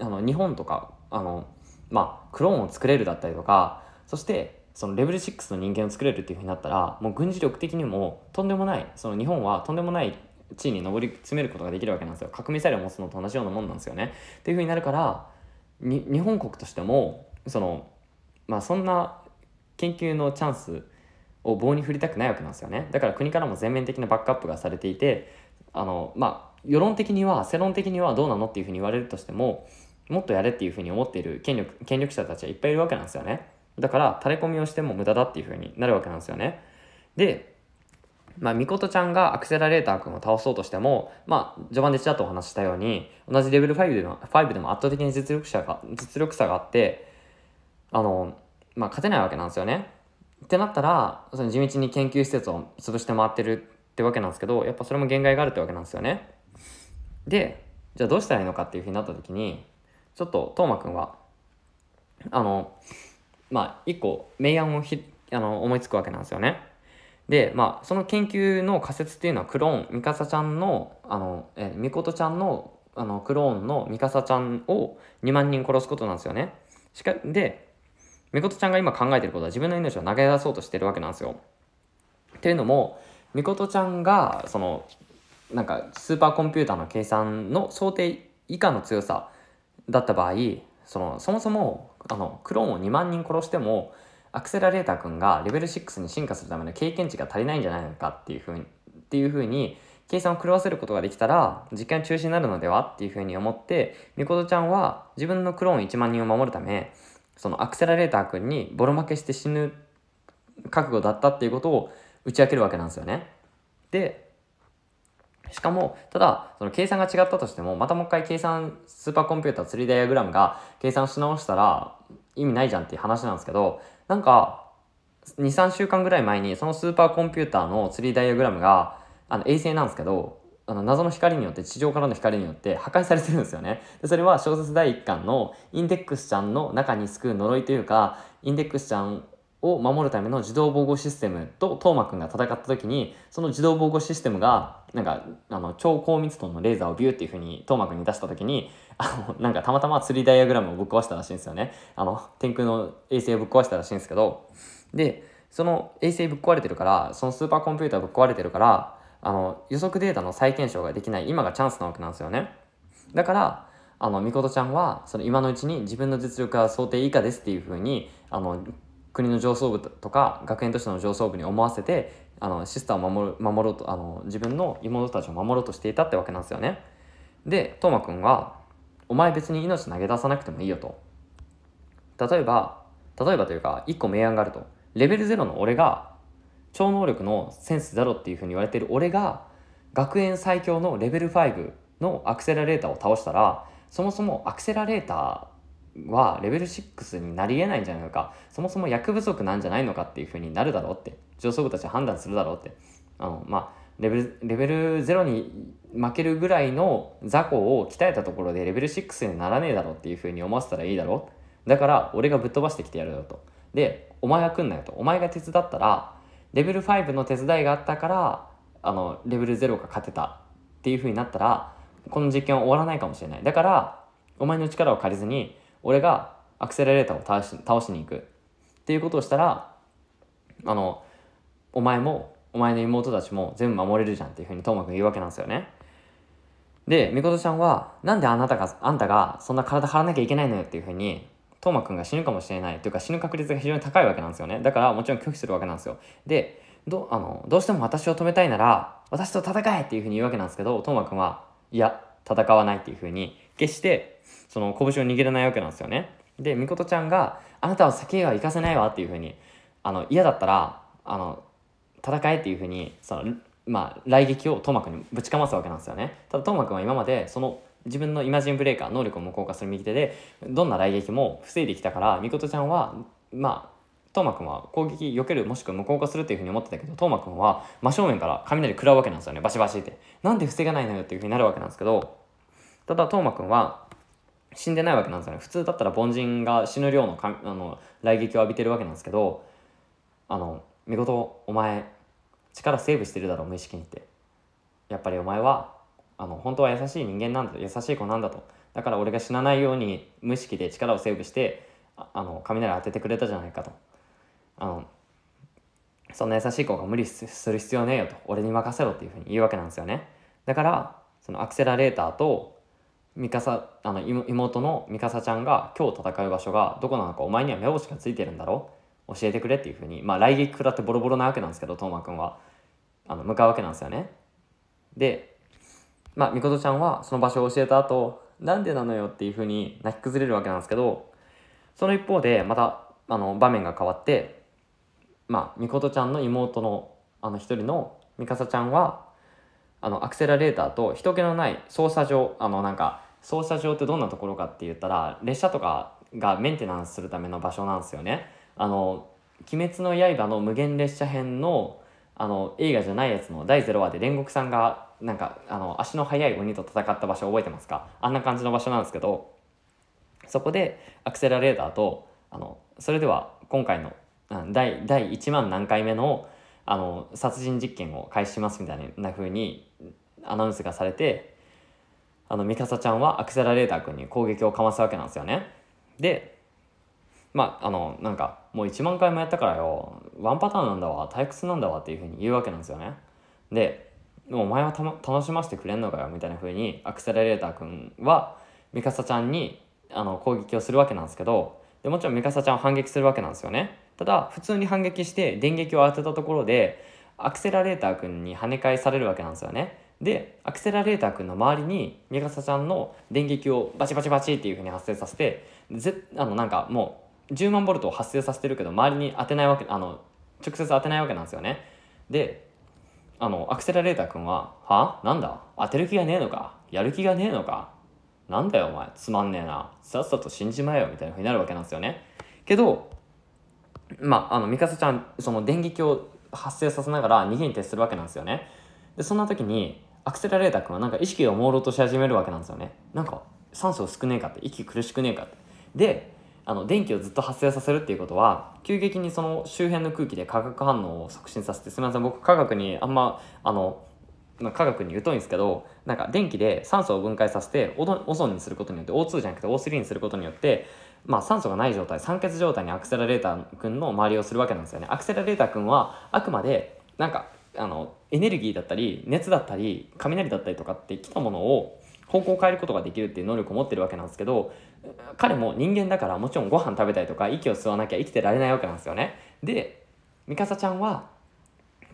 [SPEAKER 1] あの日本とかあのまあ、クローンを作れるだったりとかそしてそのレベル6の人間を作れるっていうふうになったらもう軍事力的にもとんでもないその日本はとんでもない地位に上り詰めることができるわけなんですよ核ミサイルを持つのと同じようなもんなんですよねっていうふうになるから日本国としてもそのまあそんな研究のチャンスを棒に振りたくないわけなんですよねだから国からも全面的なバックアップがされていてあのまあ世論的には世論的にはどうなのっていうふうに言われるとしてももっとやれっていうふうに思っている権力権力者たちはいっぱいいるわけなんですよねだから垂れ込みをしても無駄だっていうふうになるわけなんですよねでまあ、みことちゃんがアクセラレーター君を倒そうとしても、まあ、序盤でちらっとお話ししたように、同じレベル5でも、5でも圧倒的に実力者が、実力差があって、あの、まあ、勝てないわけなんですよね。ってなったら、その地道に研究施設を潰して回ってるってわけなんですけど、やっぱそれも限界があるってわけなんですよね。で、じゃあどうしたらいいのかっていうふうになった時に、ちょっとトマく君はあのまあ一個明暗をひあの思いつくわけなんですよね。でまあその研究の仮説っていうのはクローンミカサちゃんのあのえミコトちゃんのあのクローンのミカサちゃんを2万人殺すことなんですよね。しかでミコトちゃんが今考えてることは自分の命を投げ出そうとしてるわけなんですよ。っていうのもミコトちゃんがそのなんかスーパーコンピューターの計算の想定以下の強さだった場合そのそもそもあのクローンを2万人殺してもアクセラレーター君がレベル6に進化するための経験値が足りないんじゃないのかっていうふうにっていうふうに計算を狂わせることができたら実験中止になるのではっていうふうに思ってみことちゃんは自分のクローン1万人を守るためそのアクセラレーター君にボロ負けして死ぬ覚悟だったっていうことを打ち明けるわけなんですよね。でしかも、ただ、その計算が違ったとしても、またもう一回計算、スーパーコンピューターツリーダイアグラムが計算し直したら意味ないじゃんっていう話なんですけど、なんか、2、3週間ぐらい前に、そのスーパーコンピューターのツリーダイアグラムが、あの、衛星なんですけど、あの謎の光によって地上からの光によって破壊されてるんですよねでそれは小説第1 巻のインデックスちゃんの中に救う呪いというかインデックスちゃんを守るための自動防護システムとトーマくんが戦った時にその自動防護システムがなんかあの超高密度のレーザーをビューっていう風にトーマくんに出した時にあのなんかたまたま釣りダイアグラムをぶっ壊したらしいんですよねあの天空の衛星をぶっ壊したらしいんですけどでその衛星ぶっ壊れてるからそのスーパーコンピューターぶっ壊れてるからあの予測データの再検証ができない今がチャンスなわけなんですよねだからあのみことちゃんはその今のうちに自分の実力は想定以下ですっていう風にあの国の上層部とか学園都市の上層部に思わせてあのシスターを守る守ろうとあの自分の妹たちを守ろうとしていたってわけなんですよね。で斗真君は「お前別に命投げ出さなくてもいいよ」と。例えば例えばというか1個明暗があるとレベル0の俺が超能力のセンスだろっていうふうに言われてる俺が学園最強のレベル5のアクセラレーターを倒したらそもそもアクセラレーターはレベル6になりえないんじゃないのかそもそも薬不足なんじゃないのかっていうふうになるだろうって上層部たちは判断するだろうってあのまあレベルレベル0に負けるぐらいの雑魚を鍛えたところでレベル6にならねえだろうっていうふうに思わせたらいいだろうだから俺がぶっ飛ばしてきてやるよとでお前は来んなよとお前が手伝ったらレベル5の手伝いがあったからあのレベル0が勝てたっていうふうになったらこの実験は終わらないかもしれないだからお前の力を借りずに俺がアクセラレーターを倒し倒しに行くっていうことをしたらあのお前もお前の妹たちも全部守れるじゃんっていうふうに斗真君言うわけなんですよね。で、みことちゃんは、なんであなたが、あんたがそんな体張らなきゃいけないのよっていうふうに、トーマくんが死ぬかもしれないというか死ぬ確率が非常に高いわけなんですよね。だからもちろん拒否するわけなんですよ。で、どあのどうしても私を止めたいなら、私と戦えっていうふうに言うわけなんですけど、トーマくんは、いや、戦わないっていうふうに、決してその拳を握れないわけなんですよねでみことちゃんが「あなたは酒へは行かせないわ」っていうふうにあの嫌だったらあの戦えっていうふうにそのまあ来撃をトマくんにぶちかますわけなんですよねただトマくんは今までその自分のイマジンブレーカー能力を無効化する右手でどんな来撃も防いできたからみことちゃんはまあトーマくんは攻撃避けるもしくは無効化するっていうふうに思ってたけどトーマくんは真正面から雷食らうわけなんですよねバシバシってなんで防がないのよっていうふうになるわけなんですけどただトーマくんは死んでないわけなんですよね普通だったら凡人が死ぬ量のかあの雷撃を浴びてるわけなんですけどあの見事お前力セーブしてるだろ無意識にってやっぱりお前はあの本当は優しい人間なんだ優しい子なんだとだから俺が死なないように無意識で力をセーブしてあの雷当ててくれたじゃないかとあのそんな優しい子が無理する必要ねえよと俺に任せろっていうふうに言うわけなんですよねだからそのアクセラレーターとミカサあの妹のミカサちゃんが今日戦う場所がどこなのかお前には目星がついてるんだろ教えてくれっていうふうにまあ来撃食らってボロボロなわけなんですけどトーマはあの向かうわけなんですよねでまあミカサちゃんはその場所を教えた後なんでなのよっていうふうに泣き崩れるわけなんですけどその一方でまたあの場面が変わってまあミことちゃんの妹のあの一人のミカサちゃんはあのアクセラレーターと人気のない操作場あのなんか操作場ってどんなところかって言ったら列車とかがメンテナンスするための場所なんですよね。あの鬼滅の刃の無限列車編のあの映画じゃないやつの第0話で煉獄さんがなんかあの足の速い鬼と戦った場所覚えてますかあんな感じの場所なんですけどそこでアクセラレーターとあのそれでは今回の第第1万何回目のあの殺人実験を開始しますみたいな風にアナウンスがされてあのミカサちゃんはアクセラレーター君に攻撃をかますわけなんですよね。でまああのなんかもう1万回もやったからよワンパターンなんだわ退屈なんだわっていう風に言うわけなんですよね。でお前は、ま、楽しませてくれんのかよみたいな風にアクセラレーター君はミカサちゃんにあの攻撃をするわけなんですけどでもちろんミカサちゃんを反撃するわけなんですよね。ただ普通に反撃して電撃を当てたところでアクセラレーター君に跳ね返されるわけなんですよね。でアクセラレーター君の周りにミガサちゃんの電撃をバチバチバチっていう風に発生させてぜあのなんかもう10万ボルトを発生させてるけど周りに当てないわけあの直接当てないわけなんですよね。であのアクセラレーター君は「はなんだ当てる気がねえのかやる気がねえのかなんだよお前つまんねえなさっさと死んじまえよ」みたいな風になるわけなんですよね。けどまあ、あのミカサちゃんその電撃を発生させながら逃げに徹するわけなんですよねでそんな時にアクセラレーター君はなんか意識が朦朧とし始めるわけなんですよねなんか酸素少ねえかって息苦しくねえかってであの電気をずっと発生させるっていうことは急激にその周辺の空気で化学反応を促進させてすみません僕化学にあんまあの化学に疎いんですけどなんか電気で酸素を分解させてオゾンにすることによって O2 じゃなくて O3 にすることによってまあ、酸素がない状態酸欠状態にアクセラレーター君の周りをするわけなんですよねアクセラレーター君はあくまでなんかあのエネルギーだったり熱だったり雷だったりとかって来たものを方向を変えることができるっていう能力を持ってるわけなんですけど彼も人間だからもちろんご飯食べたりとか息を吸わなきゃ生きてられないわけなんですよねでミカサちゃんは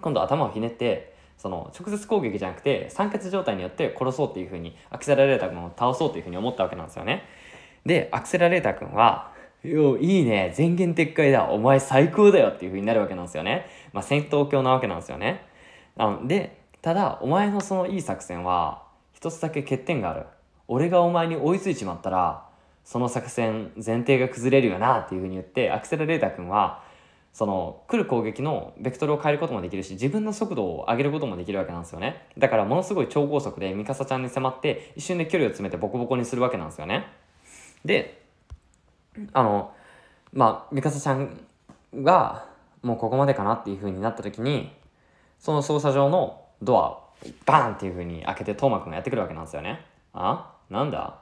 [SPEAKER 1] 今度頭をひねってその直接攻撃じゃなくて酸欠状態によって殺そうっていうふうにアクセラレーター君を倒そうっていうふうに思ったわけなんですよねで、アクセラレーター君は、よいいね、前言撤回だ、お前最高だよっていう風になるわけなんですよね。まあ、戦闘狂なわけなんですよね。で、ただ、お前のそのいい作戦は、一つだけ欠点がある。俺がお前に追いついちまったら、その作戦、前提が崩れるよなっていう風に言って、アクセラレーター君は、その来る攻撃のベクトルを変えることもできるし自分の速度を上げることもできるわけなんですよねだからものすごい超高速でミカサちゃんに迫って一瞬で距離を詰めてボコボコにするわけなんですよねであのまあ三笠ちゃんがもうここまでかなっていうふうになった時にその捜査場のドアバーンっていうふうに開けて斗真君くんがやってくるわけなんですよねあなんだ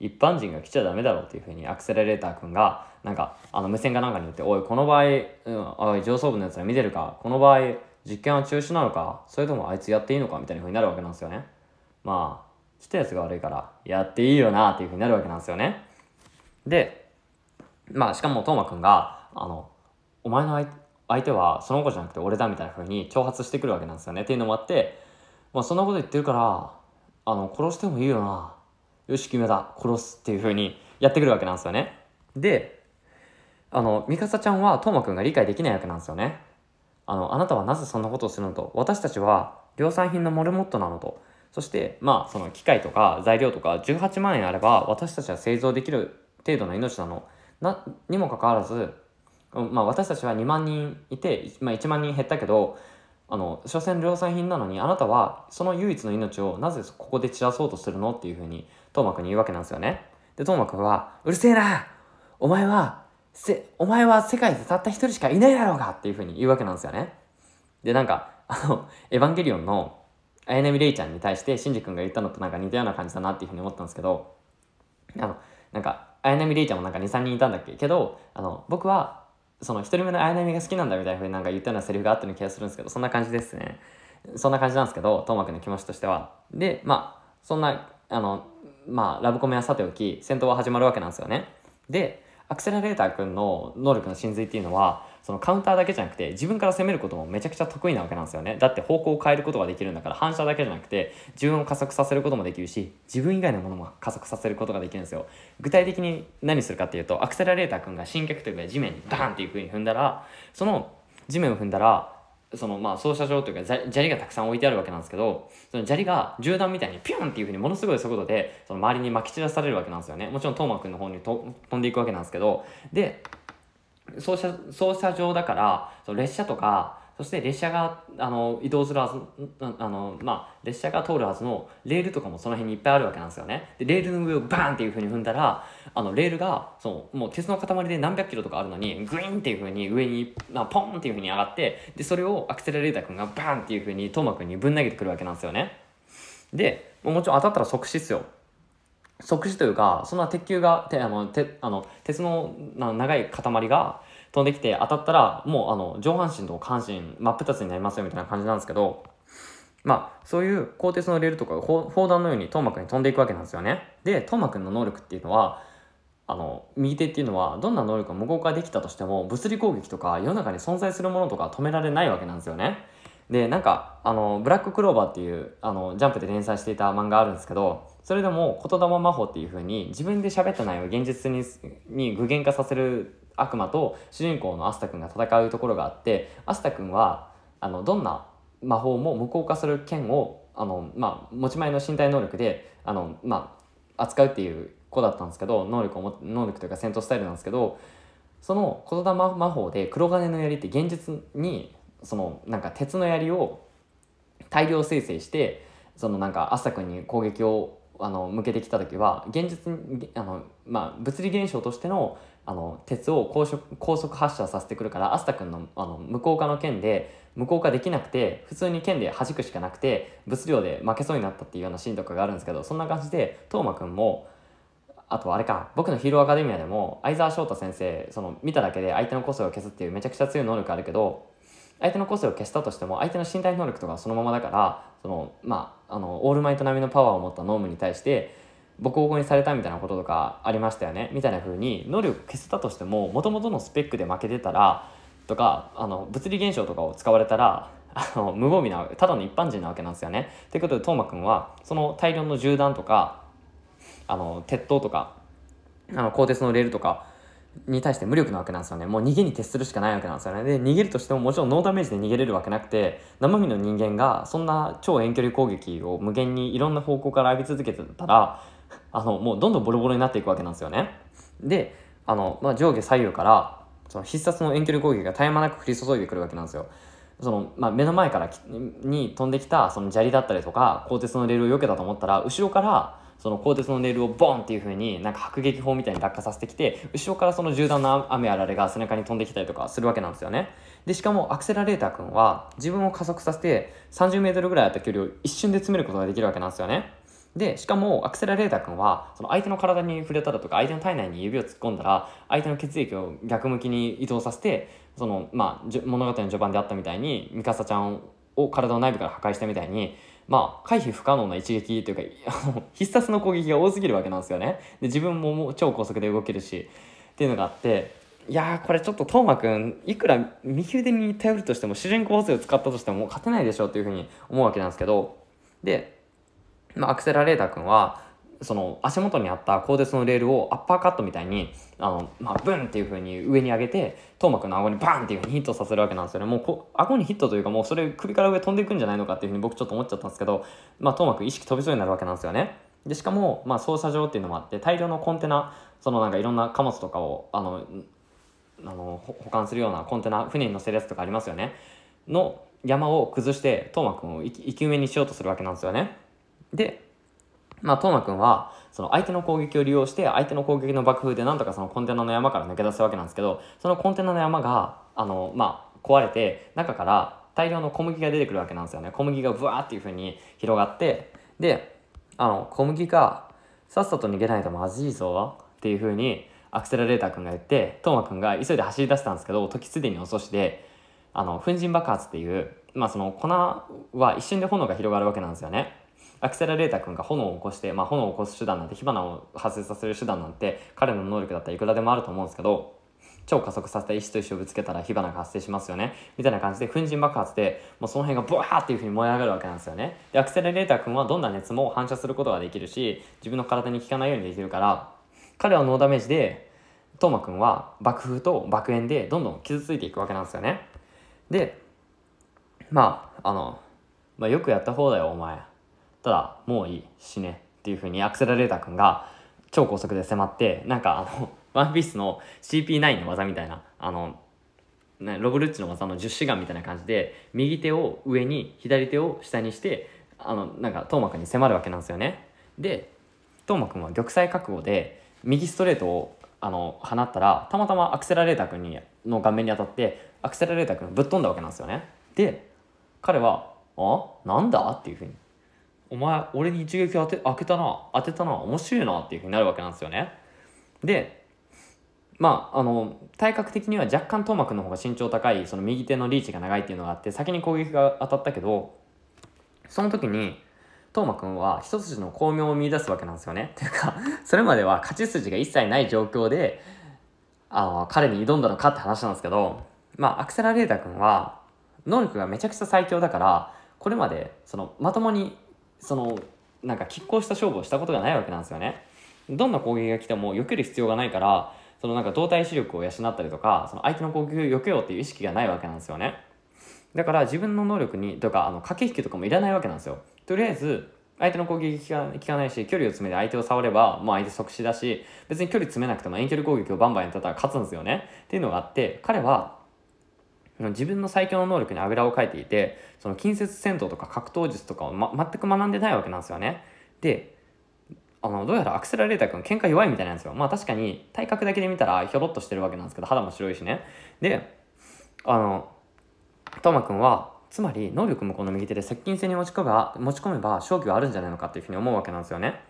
[SPEAKER 1] 一般人が来ちゃダメだろうっていうふうにアクセラレーター君がなんかあの無線かなんかに言って「おいこの場合、うん、おい上層部のやつら見てるかこの場合実験は中止なのかそれともあいつやっていいのか」みたいなふうになるわけなんですよねまあ来たやつが悪いからやっていいよなっていうふうになるわけなんですよねで、まあ、しかも、とうまくんが、あの、お前の相手はその子じゃなくて俺だみたいな風に挑発してくるわけなんですよねっていうのもあって、まあ、そんなこと言ってるからあの殺してもいいよなよし決めた殺すっていう風にやってくるわけなんですよねであのカサちゃんはマく君が理解できないわけなんですよねあのあなたはなぜそんなことをするのと私たちは量産品のモルモットなのとそしてまあその機械とか材料とか18万円あれば私たちは製造できる程度の命なのなにもかかわらず、まあ、私たちは2万人いて、まあ、1万人減ったけどあの所詮量産品なのにあなたはその唯一の命をなぜここで散らそうとするのっていうふうにトーマくんに言うわけなんですよね。でトーマくんは「うるせえなお前はせお前は世界でたった一人しかいないだろうが!」っていうふうに言うわけなんですよね。でなんかあの「エヴァンゲリオン」の綾波レイちゃんに対してシンジ君が言ったのとなんか似たような感じだなっていうふうに思ったんですけどあのなんか綾波レイちゃんもなんか23人いたんだっけけどあの僕はその1人目の綾波が好きなんだみたいな風になんか言ったようなセリフがあったような気がするんですけどそんな感じですねそんな感じなんですけど斗真君の気持ちとしてはでまあそんなあのまあラブコメはさておき戦闘は始まるわけなんですよねでアクセラレーター君の能力の真髄っていうのはそのカウンターだけじゃなくて自分から攻めることもめちゃくちゃ得意なわけなんですよねだって方向を変えることができるんだから反射だけじゃなくて自分を加速させることもできるし自分以外のものも加速させることができるんですよ具体的に何するかっていうとアクセラレーター君が新脚というか地面にバンっていう風に踏んだらその地面を踏んだらそのまあ操車場というか砂利がたくさん置いてあるわけなんですけどその砂利が銃弾みたいにピュンっていうふうにものすごい速度でその周りにまき散らされるわけなんですよねもちろんトーマくんの方にと飛んでいくわけなんですけどで操車、操車場だから、その列車とか、そして列車が、あの、移動するはず、あの、まあ、列車が通るはずのレールとかもその辺にいっぱいあるわけなんですよね。で、レールの上をバーンっていう風に踏んだら、あの、レールが、その、もう鉄の塊で何百キロとかあるのに、グイーンっていう風に上に、あ、ポンっていう風に上がって、で、それをアクセラレーター君がバーンっていう風に、トーマ君にぶん投げてくるわけなんですよね。で、もちろん当たったら即死っすよ。即死というかそんな鉄球がてあのてあの鉄の長い塊が飛んできて当たったらもうあの上半身と下半身真っ二つになりますよみたいな感じなんですけどまあそういう鋼鉄のレールとか砲弾のようにトーマくんに飛んでいくわけなんですよね。でトーマくんの能力っていうのはあの右手っていうのはどんな能力が無効化できたとしても物理攻撃とか世の中に存在するものとか止められないわけなんですよね。でなんかあのブラッククローバーっていうあのジャンプで連載していた漫画あるんですけどそれでも言霊魔法っていうふうに自分で喋った内容を現実にに具現化させる悪魔と主人公のアスタ君が戦うところがあってアスタ君はあのどんな魔法も無効化する剣をあの、まあ、持ち前の身体能力であの、まあ、扱うっていう子だったんですけど能力をも能力というか戦闘スタイルなんですけどその言霊魔法で黒金の槍って現実にそのなんか鉄の槍を大量生成してそのなんかアスタ君に攻撃をあの向けてきた時は現実にあの、まあ、物理現象としてのあの鉄を高速高速発射させてくるからアスタ君のあの無効化の件で無効化できなくて普通に剣で弾くしかなくて物量で負けそうになったっていうようなシーンとかがあるんですけどそんな感じで斗真君もあとあれか僕のヒーローアカデミアでも相沢翔太先生その見ただけで相手の個性を消すっていうめちゃくちゃ強い能力あるけど相手の個性を消したとしても相手の身体能力とかそのままだからその、まあ、あのオールマイト並みのパワーを持ったノームに対してボコボコにされたみたいなこととかありましたよねみたいな風に能力を消せたとしてももともとのスペックで負けてたらとかあの物理現象とかを使われたらあの無防備なただの一般人なわけなんですよね。ということで斗真君はその大量の銃弾とかあの鉄塔とかあの鋼鉄のレールとかに対して無力なわけなんですよね。もう逃げに徹するしかないわけなんですよね。で、逃げるとしてももちろんノーダメージで逃げれるわけなくて、生身の人間がそんな超遠距離攻撃を無限にいろんな方向から浴び続けてたら、あの、もうどんどんボロボロになっていくわけなんですよね。で、あの、まあ、上下左右から、その必殺の遠距離攻撃が絶え間なく降り注いでくるわけなんですよ。そのまあ、目の前からに飛んできたその砂利だったりとか鋼鉄のレールを避けたと思ったら後ろからその鋼鉄のネイルをボンっていう風になんか迫撃砲みたいに落下させてきて後ろからその銃弾の雨あられが背中に飛んできたりとかするわけなんですよねでしかもアクセラレーター君は自分を加速させて 30m ぐらいあった距離を一瞬で詰めることができるわけなんですよねでしかもアクセラレーター君はその相手の体に触れたらとか相手の体内に指を突っ込んだら相手の血液を逆向きに移動させてその、まあ、物語の序盤であったみたいにミカサちゃんを体の内部から破壊したみたいにまあ、回避不可能な一撃というか 必殺の攻撃が多すぎるわけなんですよねで自分ももう超高速で動けるしっていうのがあっていやこれちょっと斗真君いくら右腕に頼るとしても主人公補正を使ったとしても勝てないでしょっていうふうに思うわけなんですけどで、まあ、アクセラレーター君はその足元にあった鋼鉄のレールをアッパーカットみたいにあの、まあ、ブンっていう風に上に上げてト真君の顎にバンっていう風にヒットさせるわけなんですよねもうこ顎にヒットというかもうそれ首から上飛んでいくんじゃないのかっていう風に僕ちょっと思っちゃったんですけど、まあ、ト意識飛びそうになるわけなんですよねでしかも、まあ、操作場っていうのもあって大量のコンテナそのなんかいろんな貨物とかをあのあの保管するようなコンテナ船に載せるやつとかありますよねの山を崩してト真君を生き埋めにしようとするわけなんですよねでまあ、トーマくんは、その相手の攻撃を利用して、相手の攻撃の爆風でなんとかそのコンテナの山から抜け出すわけなんですけど、そのコンテナの山が、あの、まあ、壊れて、中から大量の小麦が出てくるわけなんですよね。小麦がブワーっていう風に広がって、で、あの、小麦が、さっさと逃げないとまずいぞっていう風に、アクセラレーターくんが言って、トーマくんが急いで走り出したんですけど、時すでに遅しで、あの、粉塵爆発っていう、まあその粉は一瞬で炎が広がるわけなんですよね。アクセラレーター君が炎を起こして、まあ、炎を起こす手段なんて火花を発生させる手段なんて彼の能力だったらいくらでもあると思うんですけど超加速させた石と石をぶつけたら火花が発生しますよねみたいな感じで粉塵爆発でもうその辺がブワーっていう風に燃え上がるわけなんですよねでアクセラレーター君はどんな熱も反射することができるし自分の体に効かないようにできるから彼はノーダメージでトーマ君は爆風と爆炎でどんどん傷ついていくわけなんですよねでまああの、まあ、よくやった方だよお前ただもういい死ねっていうふうにアクセラレーター君が超高速で迫ってなんかあの ワンピースの CP9 の技みたいなあのね、ロブルッチの技の十指眼みたいな感じで右手を上に左手を下にしてあのなんか斗真くんに迫るわけなんですよねで斗真マくんは玉砕覚悟で右ストレートをあの放ったらたまたまアクセラレーター君にの顔面に当たってアクセラレーター君ぶっ飛んだわけなんですよねで彼は「あなんだ?」っていうふうにお前、俺に一撃当て、開けたな、当てたな、面白いなっていうふうになるわけなんですよね。で、まあ、あの、体格的には若干ト膜の方が身長高い、その右手のリーチが長いっていうのがあって、先に攻撃が当たったけど、その時に、トーマは一筋の巧妙を見出すわけなんですよね。と いうか、それまでは勝ち筋が一切ない状況で、あの、彼に挑んだのかって話なんですけど、まあ、アクセラレーター君は、能力がめちゃくちゃ最強だから、これまで、その、まともにそのなんか拮抗した勝負をしたことがないわけなんですよねどんな攻撃が来ても避ける必要がないからそのなんか動体視力を養ったりとかその相手の攻撃を避けようっていう意識がないわけなんですよねだから自分の能力にとかあの駆け引きとかもいらないわけなんですよとりあえず相手の攻撃が効かないし距離を詰めて相手を触ればもう相手即死だし別に距離詰めなくても遠距離攻撃をバンバンやったら勝つんですよねっていうのがあって彼は自分の最強の能力にあぐらをかいていてその近接戦闘とか格闘術とかを、ま、全く学んでないわけなんですよねであのどうやらアクセラレーター君喧嘩弱いみたいなんですよまあ確かに体格だけで見たらひょろっとしてるわけなんですけど肌も白いしねであのトマ君はつまり能力向こうの右手で接近戦に持ち込めば持ち込めば勝機はあるんじゃないのかっていうふうに思うわけなんですよね。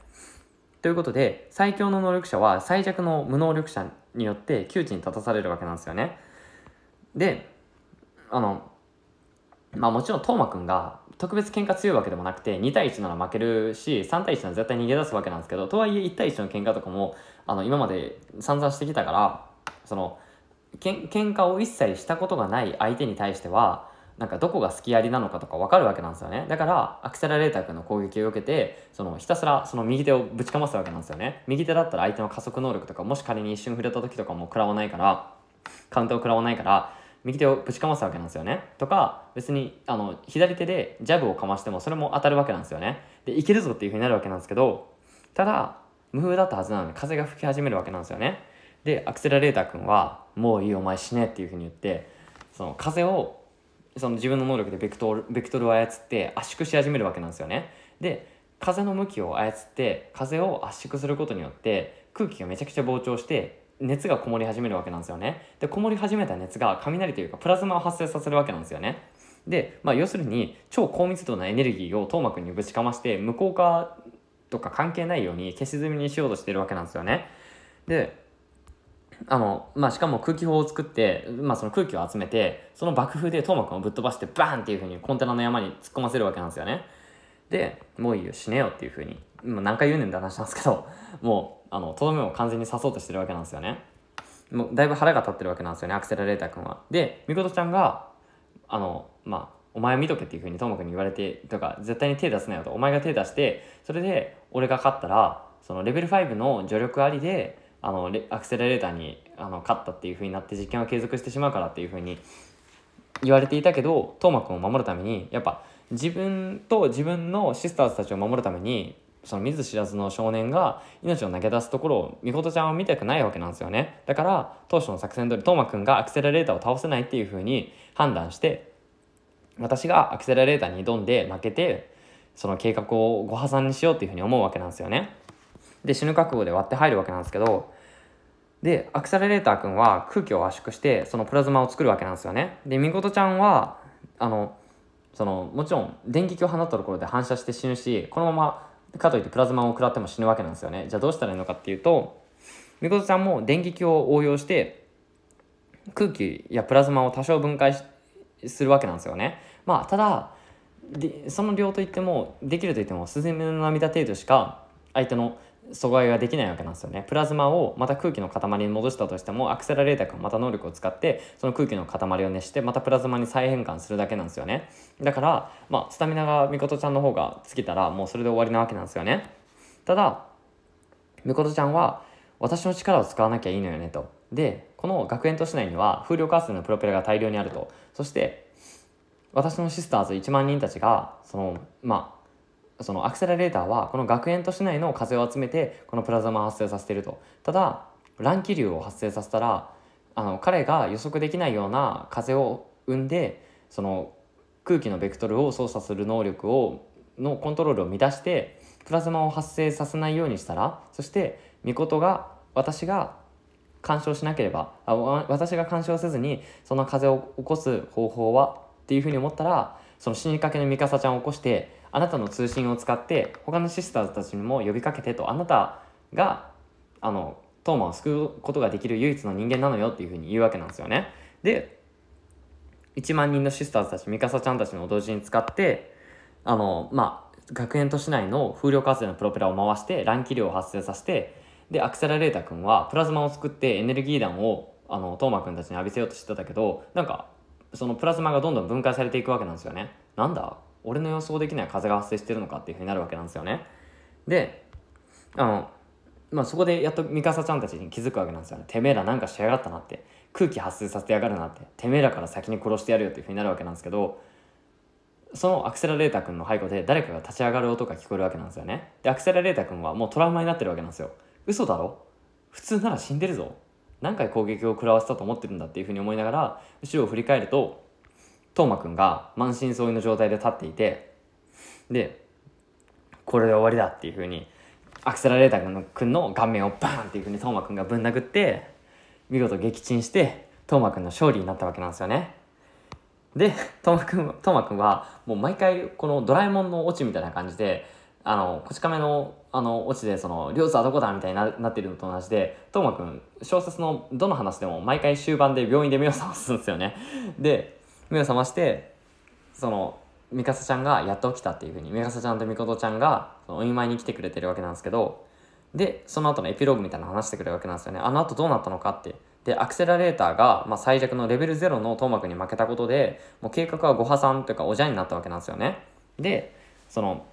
[SPEAKER 1] ということで最強の能力者は最弱の無能力者によって窮地に立たされるわけなんですよね。であの、まあもちろん斗真君が特別喧嘩強いわけでもなくて2対1なら負けるし3対1なら絶対逃げ出すわけなんですけどとはいえ1対1の喧嘩とかもあの今まで散々してきたからそのけん喧嘩を一切したことがない相手に対してはなんかどこが好きやりなのかとか分かるわけなんですよねだからアクセラレーター君の攻撃を受けてそのひたすらその右手をぶちかますわけなんですよね右手だったら相手の加速能力とかもし仮に一瞬触れた時とかも食らわないからカウントを食らわないから右手をぶちかますわけなんですよね。とか、別に、あの、左手でジャブをかましても、それも当たるわけなんですよね。で、いけるぞっていうふうになるわけなんですけど、ただ、無風だったはずなのに風が吹き始めるわけなんですよね。で、アクセラレーター君は、もういいお前死ねっていうふうに言って、その風を、その自分の能力でベクトル、ベクトルを操って圧縮し始めるわけなんですよね。で、風の向きを操って、風を圧縮することによって、空気がめちゃくちゃ膨張して、熱がこもり始めるわけなんですよね。で、こもり始めた熱が雷というかプラズマを発生させるわけなんですよね。で、まあ、要するに超高密度なエネルギーを頭膜にぶちかまして無効化とか関係ないように消し済みにしようとしてるわけなんですよね。で、あの、まあ、しかも空気砲を作って、まあ、その空気を集めて、その爆風でト膜をぶっ飛ばして、バーンっていうふうにコンテナの山に突っ込ませるわけなんですよね。で、もういいよ、死ねよっていうふうに、もう何回言うねんって話なんですけど、もうあのとどめを完全に刺そうとしてるわけなんですよねもうだいぶ腹が立ってるわけなんですよねアクセラレーター君はでみことちゃんがあのまあお前見とけっていうふうにともくんに言われてとか絶対に手出すなよとお前が手出してそれで俺が勝ったらそのレベル5の助力ありであのアクセラレーターにあの勝ったっていうふうになって実験は継続してしまうからっていうふうに言われていたけどトーマくんを守るためにやっぱ自分と自分のシスターズたちを守るためにその見ず知らずの少年が命を投げ出すところを、みこちゃんは見たくないわけなんですよね。だから、当初の作戦通り、トーマくんがアクセラレーターを倒せないっていうふうに判断して、私がアクセラレーターに挑んで負けて、その計画をご破産にしようっていうふうに思うわけなんですよね。で、死ぬ覚悟で割って入るわけなんですけど、で、アクセラレーターくんは空気を圧縮して、そのプラズマを作るわけなんですよね。で、みことちゃんは、あの、そのもちろん電撃を放ったところで反射して死ぬしこのままかといってプラズマを食らっても死ぬわけなんですよねじゃあどうしたらいいのかっていうとみことちゃんも電撃を応用して空気やプラズマを多少分解するわけなんですよねまあただでその量といってもできるといってもスズメの涙程度しか相手の阻害ができないわけなんですよねプラズマをまた空気の塊に戻したとしてもアクセラレーターがまた能力を使ってその空気の塊を熱してまたプラズマに再変換するだけなんですよねだから、まあ、スタミナがみことちゃんの方が尽きたらもうそれで終わりなわけなんですよねただみことちゃんは私の力を使わなきゃいいのよねとでこの学園都市内には風力発電のプロペラが大量にあるとそして私のシスターズ1万人たちがそのまあそのアクセラレーターはこの学園都市内の風を集めてこのプラズマを発生させているとただ乱気流を発生させたらあの彼が予測できないような風を生んでその空気のベクトルを操作する能力をのコントロールを乱してプラズマを発生させないようにしたらそしてミコが私が干渉しなければあ私が干渉せずにその風を起こす方法はっていうふうに思ったらその死にかけのミカサちゃんを起こしてあなたの通信を使って他のシスターズたちにも呼びかけてとあなたがあのトーマを救うことができる唯一の人間なのよっていうふうに言うわけなんですよね。で1万人のシスターズたちミカサちゃんたちの同時に使ってあのまあ学園都市内の風力発電のプロペラを回して乱気流を発生させてでアクセラレータ君はプラズマを作ってエネルギー弾をあのトーマくんたちに浴びせようとしてたけどなんかそのプラズマがどんどん分解されていくわけなんですよね。なんだ俺の予想できない風が発生してるのかっていうふうになるわけなんですよね。であの、まあ、そこでやっとミカサちゃんたちに気づくわけなんですよね。てめえらなんかしやがったなって空気発生させてやがるなっててめえらから先に殺してやるよっていうふうになるわけなんですけどそのアクセラレーター君の背後で誰かが立ち上がる音が聞こえるわけなんですよね。でアクセラレーター君はもうトラウマになってるわけなんですよ。嘘だろ普通なら死んでるぞ何回攻撃を食らわせたと思ってるんだっていうふうに思いながら後ろを振り返ると斗真君が満身創痍の状態で立っていてでこれで終わりだっていうふうにアクセラレーター君の君の顔面をバーンっていうふうに斗真君がぶん殴って見事撃沈して斗真君の勝利になったわけなんですよね。で斗真君斗真君はもう毎回このドラえもんのオチみたいな感じであのこち亀のあのオチでその「両津はどこだ?」みたいになってるのと同じで斗真君小説のどの話でも毎回終盤で病院で目を覚ますんですよね。で目を覚ましてそのミカサちゃんがやっと起きたっていうふうにミカサちゃんとミコトちゃんがお見舞いに来てくれてるわけなんですけどでその後のエピローグみたいな話してくれるわけなんですよねあの後どうなったのかってでアクセラレーターが、まあ、最弱のレベル0のトーマくに負けたことでもう計画はご破産というかおじゃになったわけなんですよねでその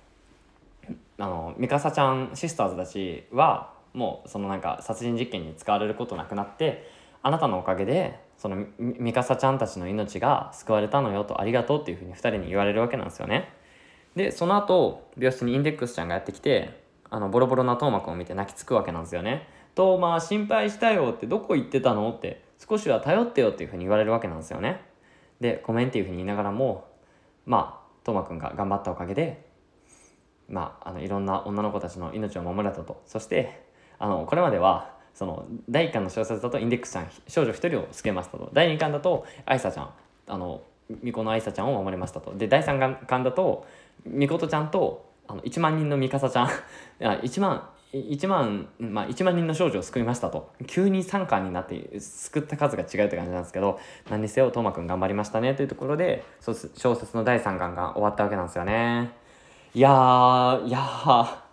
[SPEAKER 1] あのミカサちゃんシスターズたちはもうそのなんか殺人実験に使われることなくなってあなたのおかげでそのミカサちゃんたちの命が救われたのよとありがとうっていうふうに2人に言われるわけなんですよねでその後病室にインデックスちゃんがやってきてあのボロボロなトーマくんを見て泣きつくわけなんですよねトーマ心配したよってどこ行ってたのって少しは頼ってよっていうふうに言われるわけなんですよねでごめんっていうふうに言いながらもまあトーマくんが頑張ったおかげでまあ、あのいろんな女の子たちの命を守れたとそしてあのこれまではその第1巻の小説だとインデックスちゃん少女1人を救えましたと第2巻だと愛沙ちゃんあの巫女の愛沙ちゃんを守りましたとで第3巻だと巫女ちゃんとあの1万人のミカサちゃん1 万1万、まあ、1万人の少女を救いましたと急に3巻になって救った数が違うって感じなんですけど何にせよとまくん頑張りましたねというところで小説の第3巻が終わったわけなんですよねいやいや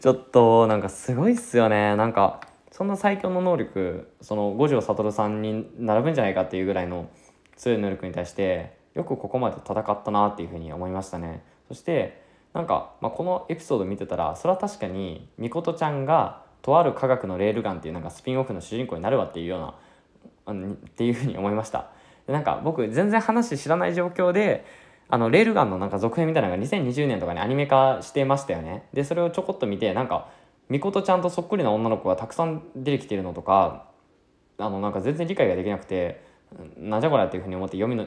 [SPEAKER 1] ちょっとなんかすごいっすよねなんかそんな最強の能力その五条悟さんに並ぶんじゃないかっていうぐらいの強い能力に対してよくここまで戦ったなっていうふうに思いましたね。そしてなんか、まあ、このエピソード見てたらそれは確かにみことちゃんがとある科学のレールガンっていうなんかスピンオフの主人公になるわっていうようなあのっていうふうに思いましたでなんか僕全然話知らない状況であのレールガンのなんか続編みたいなのが2020年とかにアニメ化してましたよねでそれをちょこっと見てなんかみことちゃんとそっくりな女の子がたくさん出てきてるのとかあのなんか全然理解ができなくてなんじゃこりゃっていうふうに思って読みの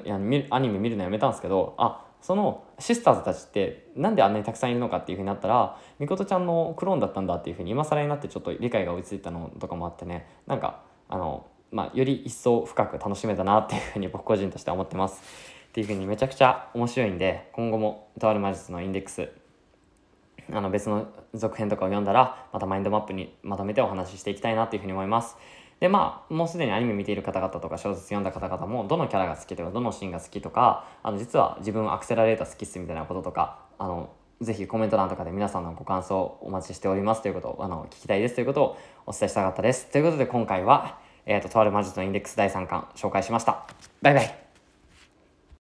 [SPEAKER 1] アニメ見るのやめたんですけどあそのシスターズたちってなんであんなにたくさんいるのかっていうふうになったらみことちゃんのクローンだったんだっていうふうに今更になってちょっと理解が追いついたのとかもあってねなんかあの、まあ、より一層深く楽しめたなっていうふうに僕個人としては思ってます。っていうふうにめちゃくちゃ面白いんで今後もとある魔術のインデックスあの別の続編とかを読んだらまたマインドマップにまとめてお話ししていきたいなっていうふうに思います。でまあもうすでにアニメ見ている方々とか小説読んだ方々もどのキャラが好きとかどのシーンが好きとかあの実は自分アクセラレーター好きっすみたいなこととかあのぜひコメント欄とかで皆さんのご感想をお待ちしておりますということをあの聞きたいですということをお伝えしたかったです。ということで今回は、えーと、ととある魔術のインデックス第3巻紹介しました。バイバイ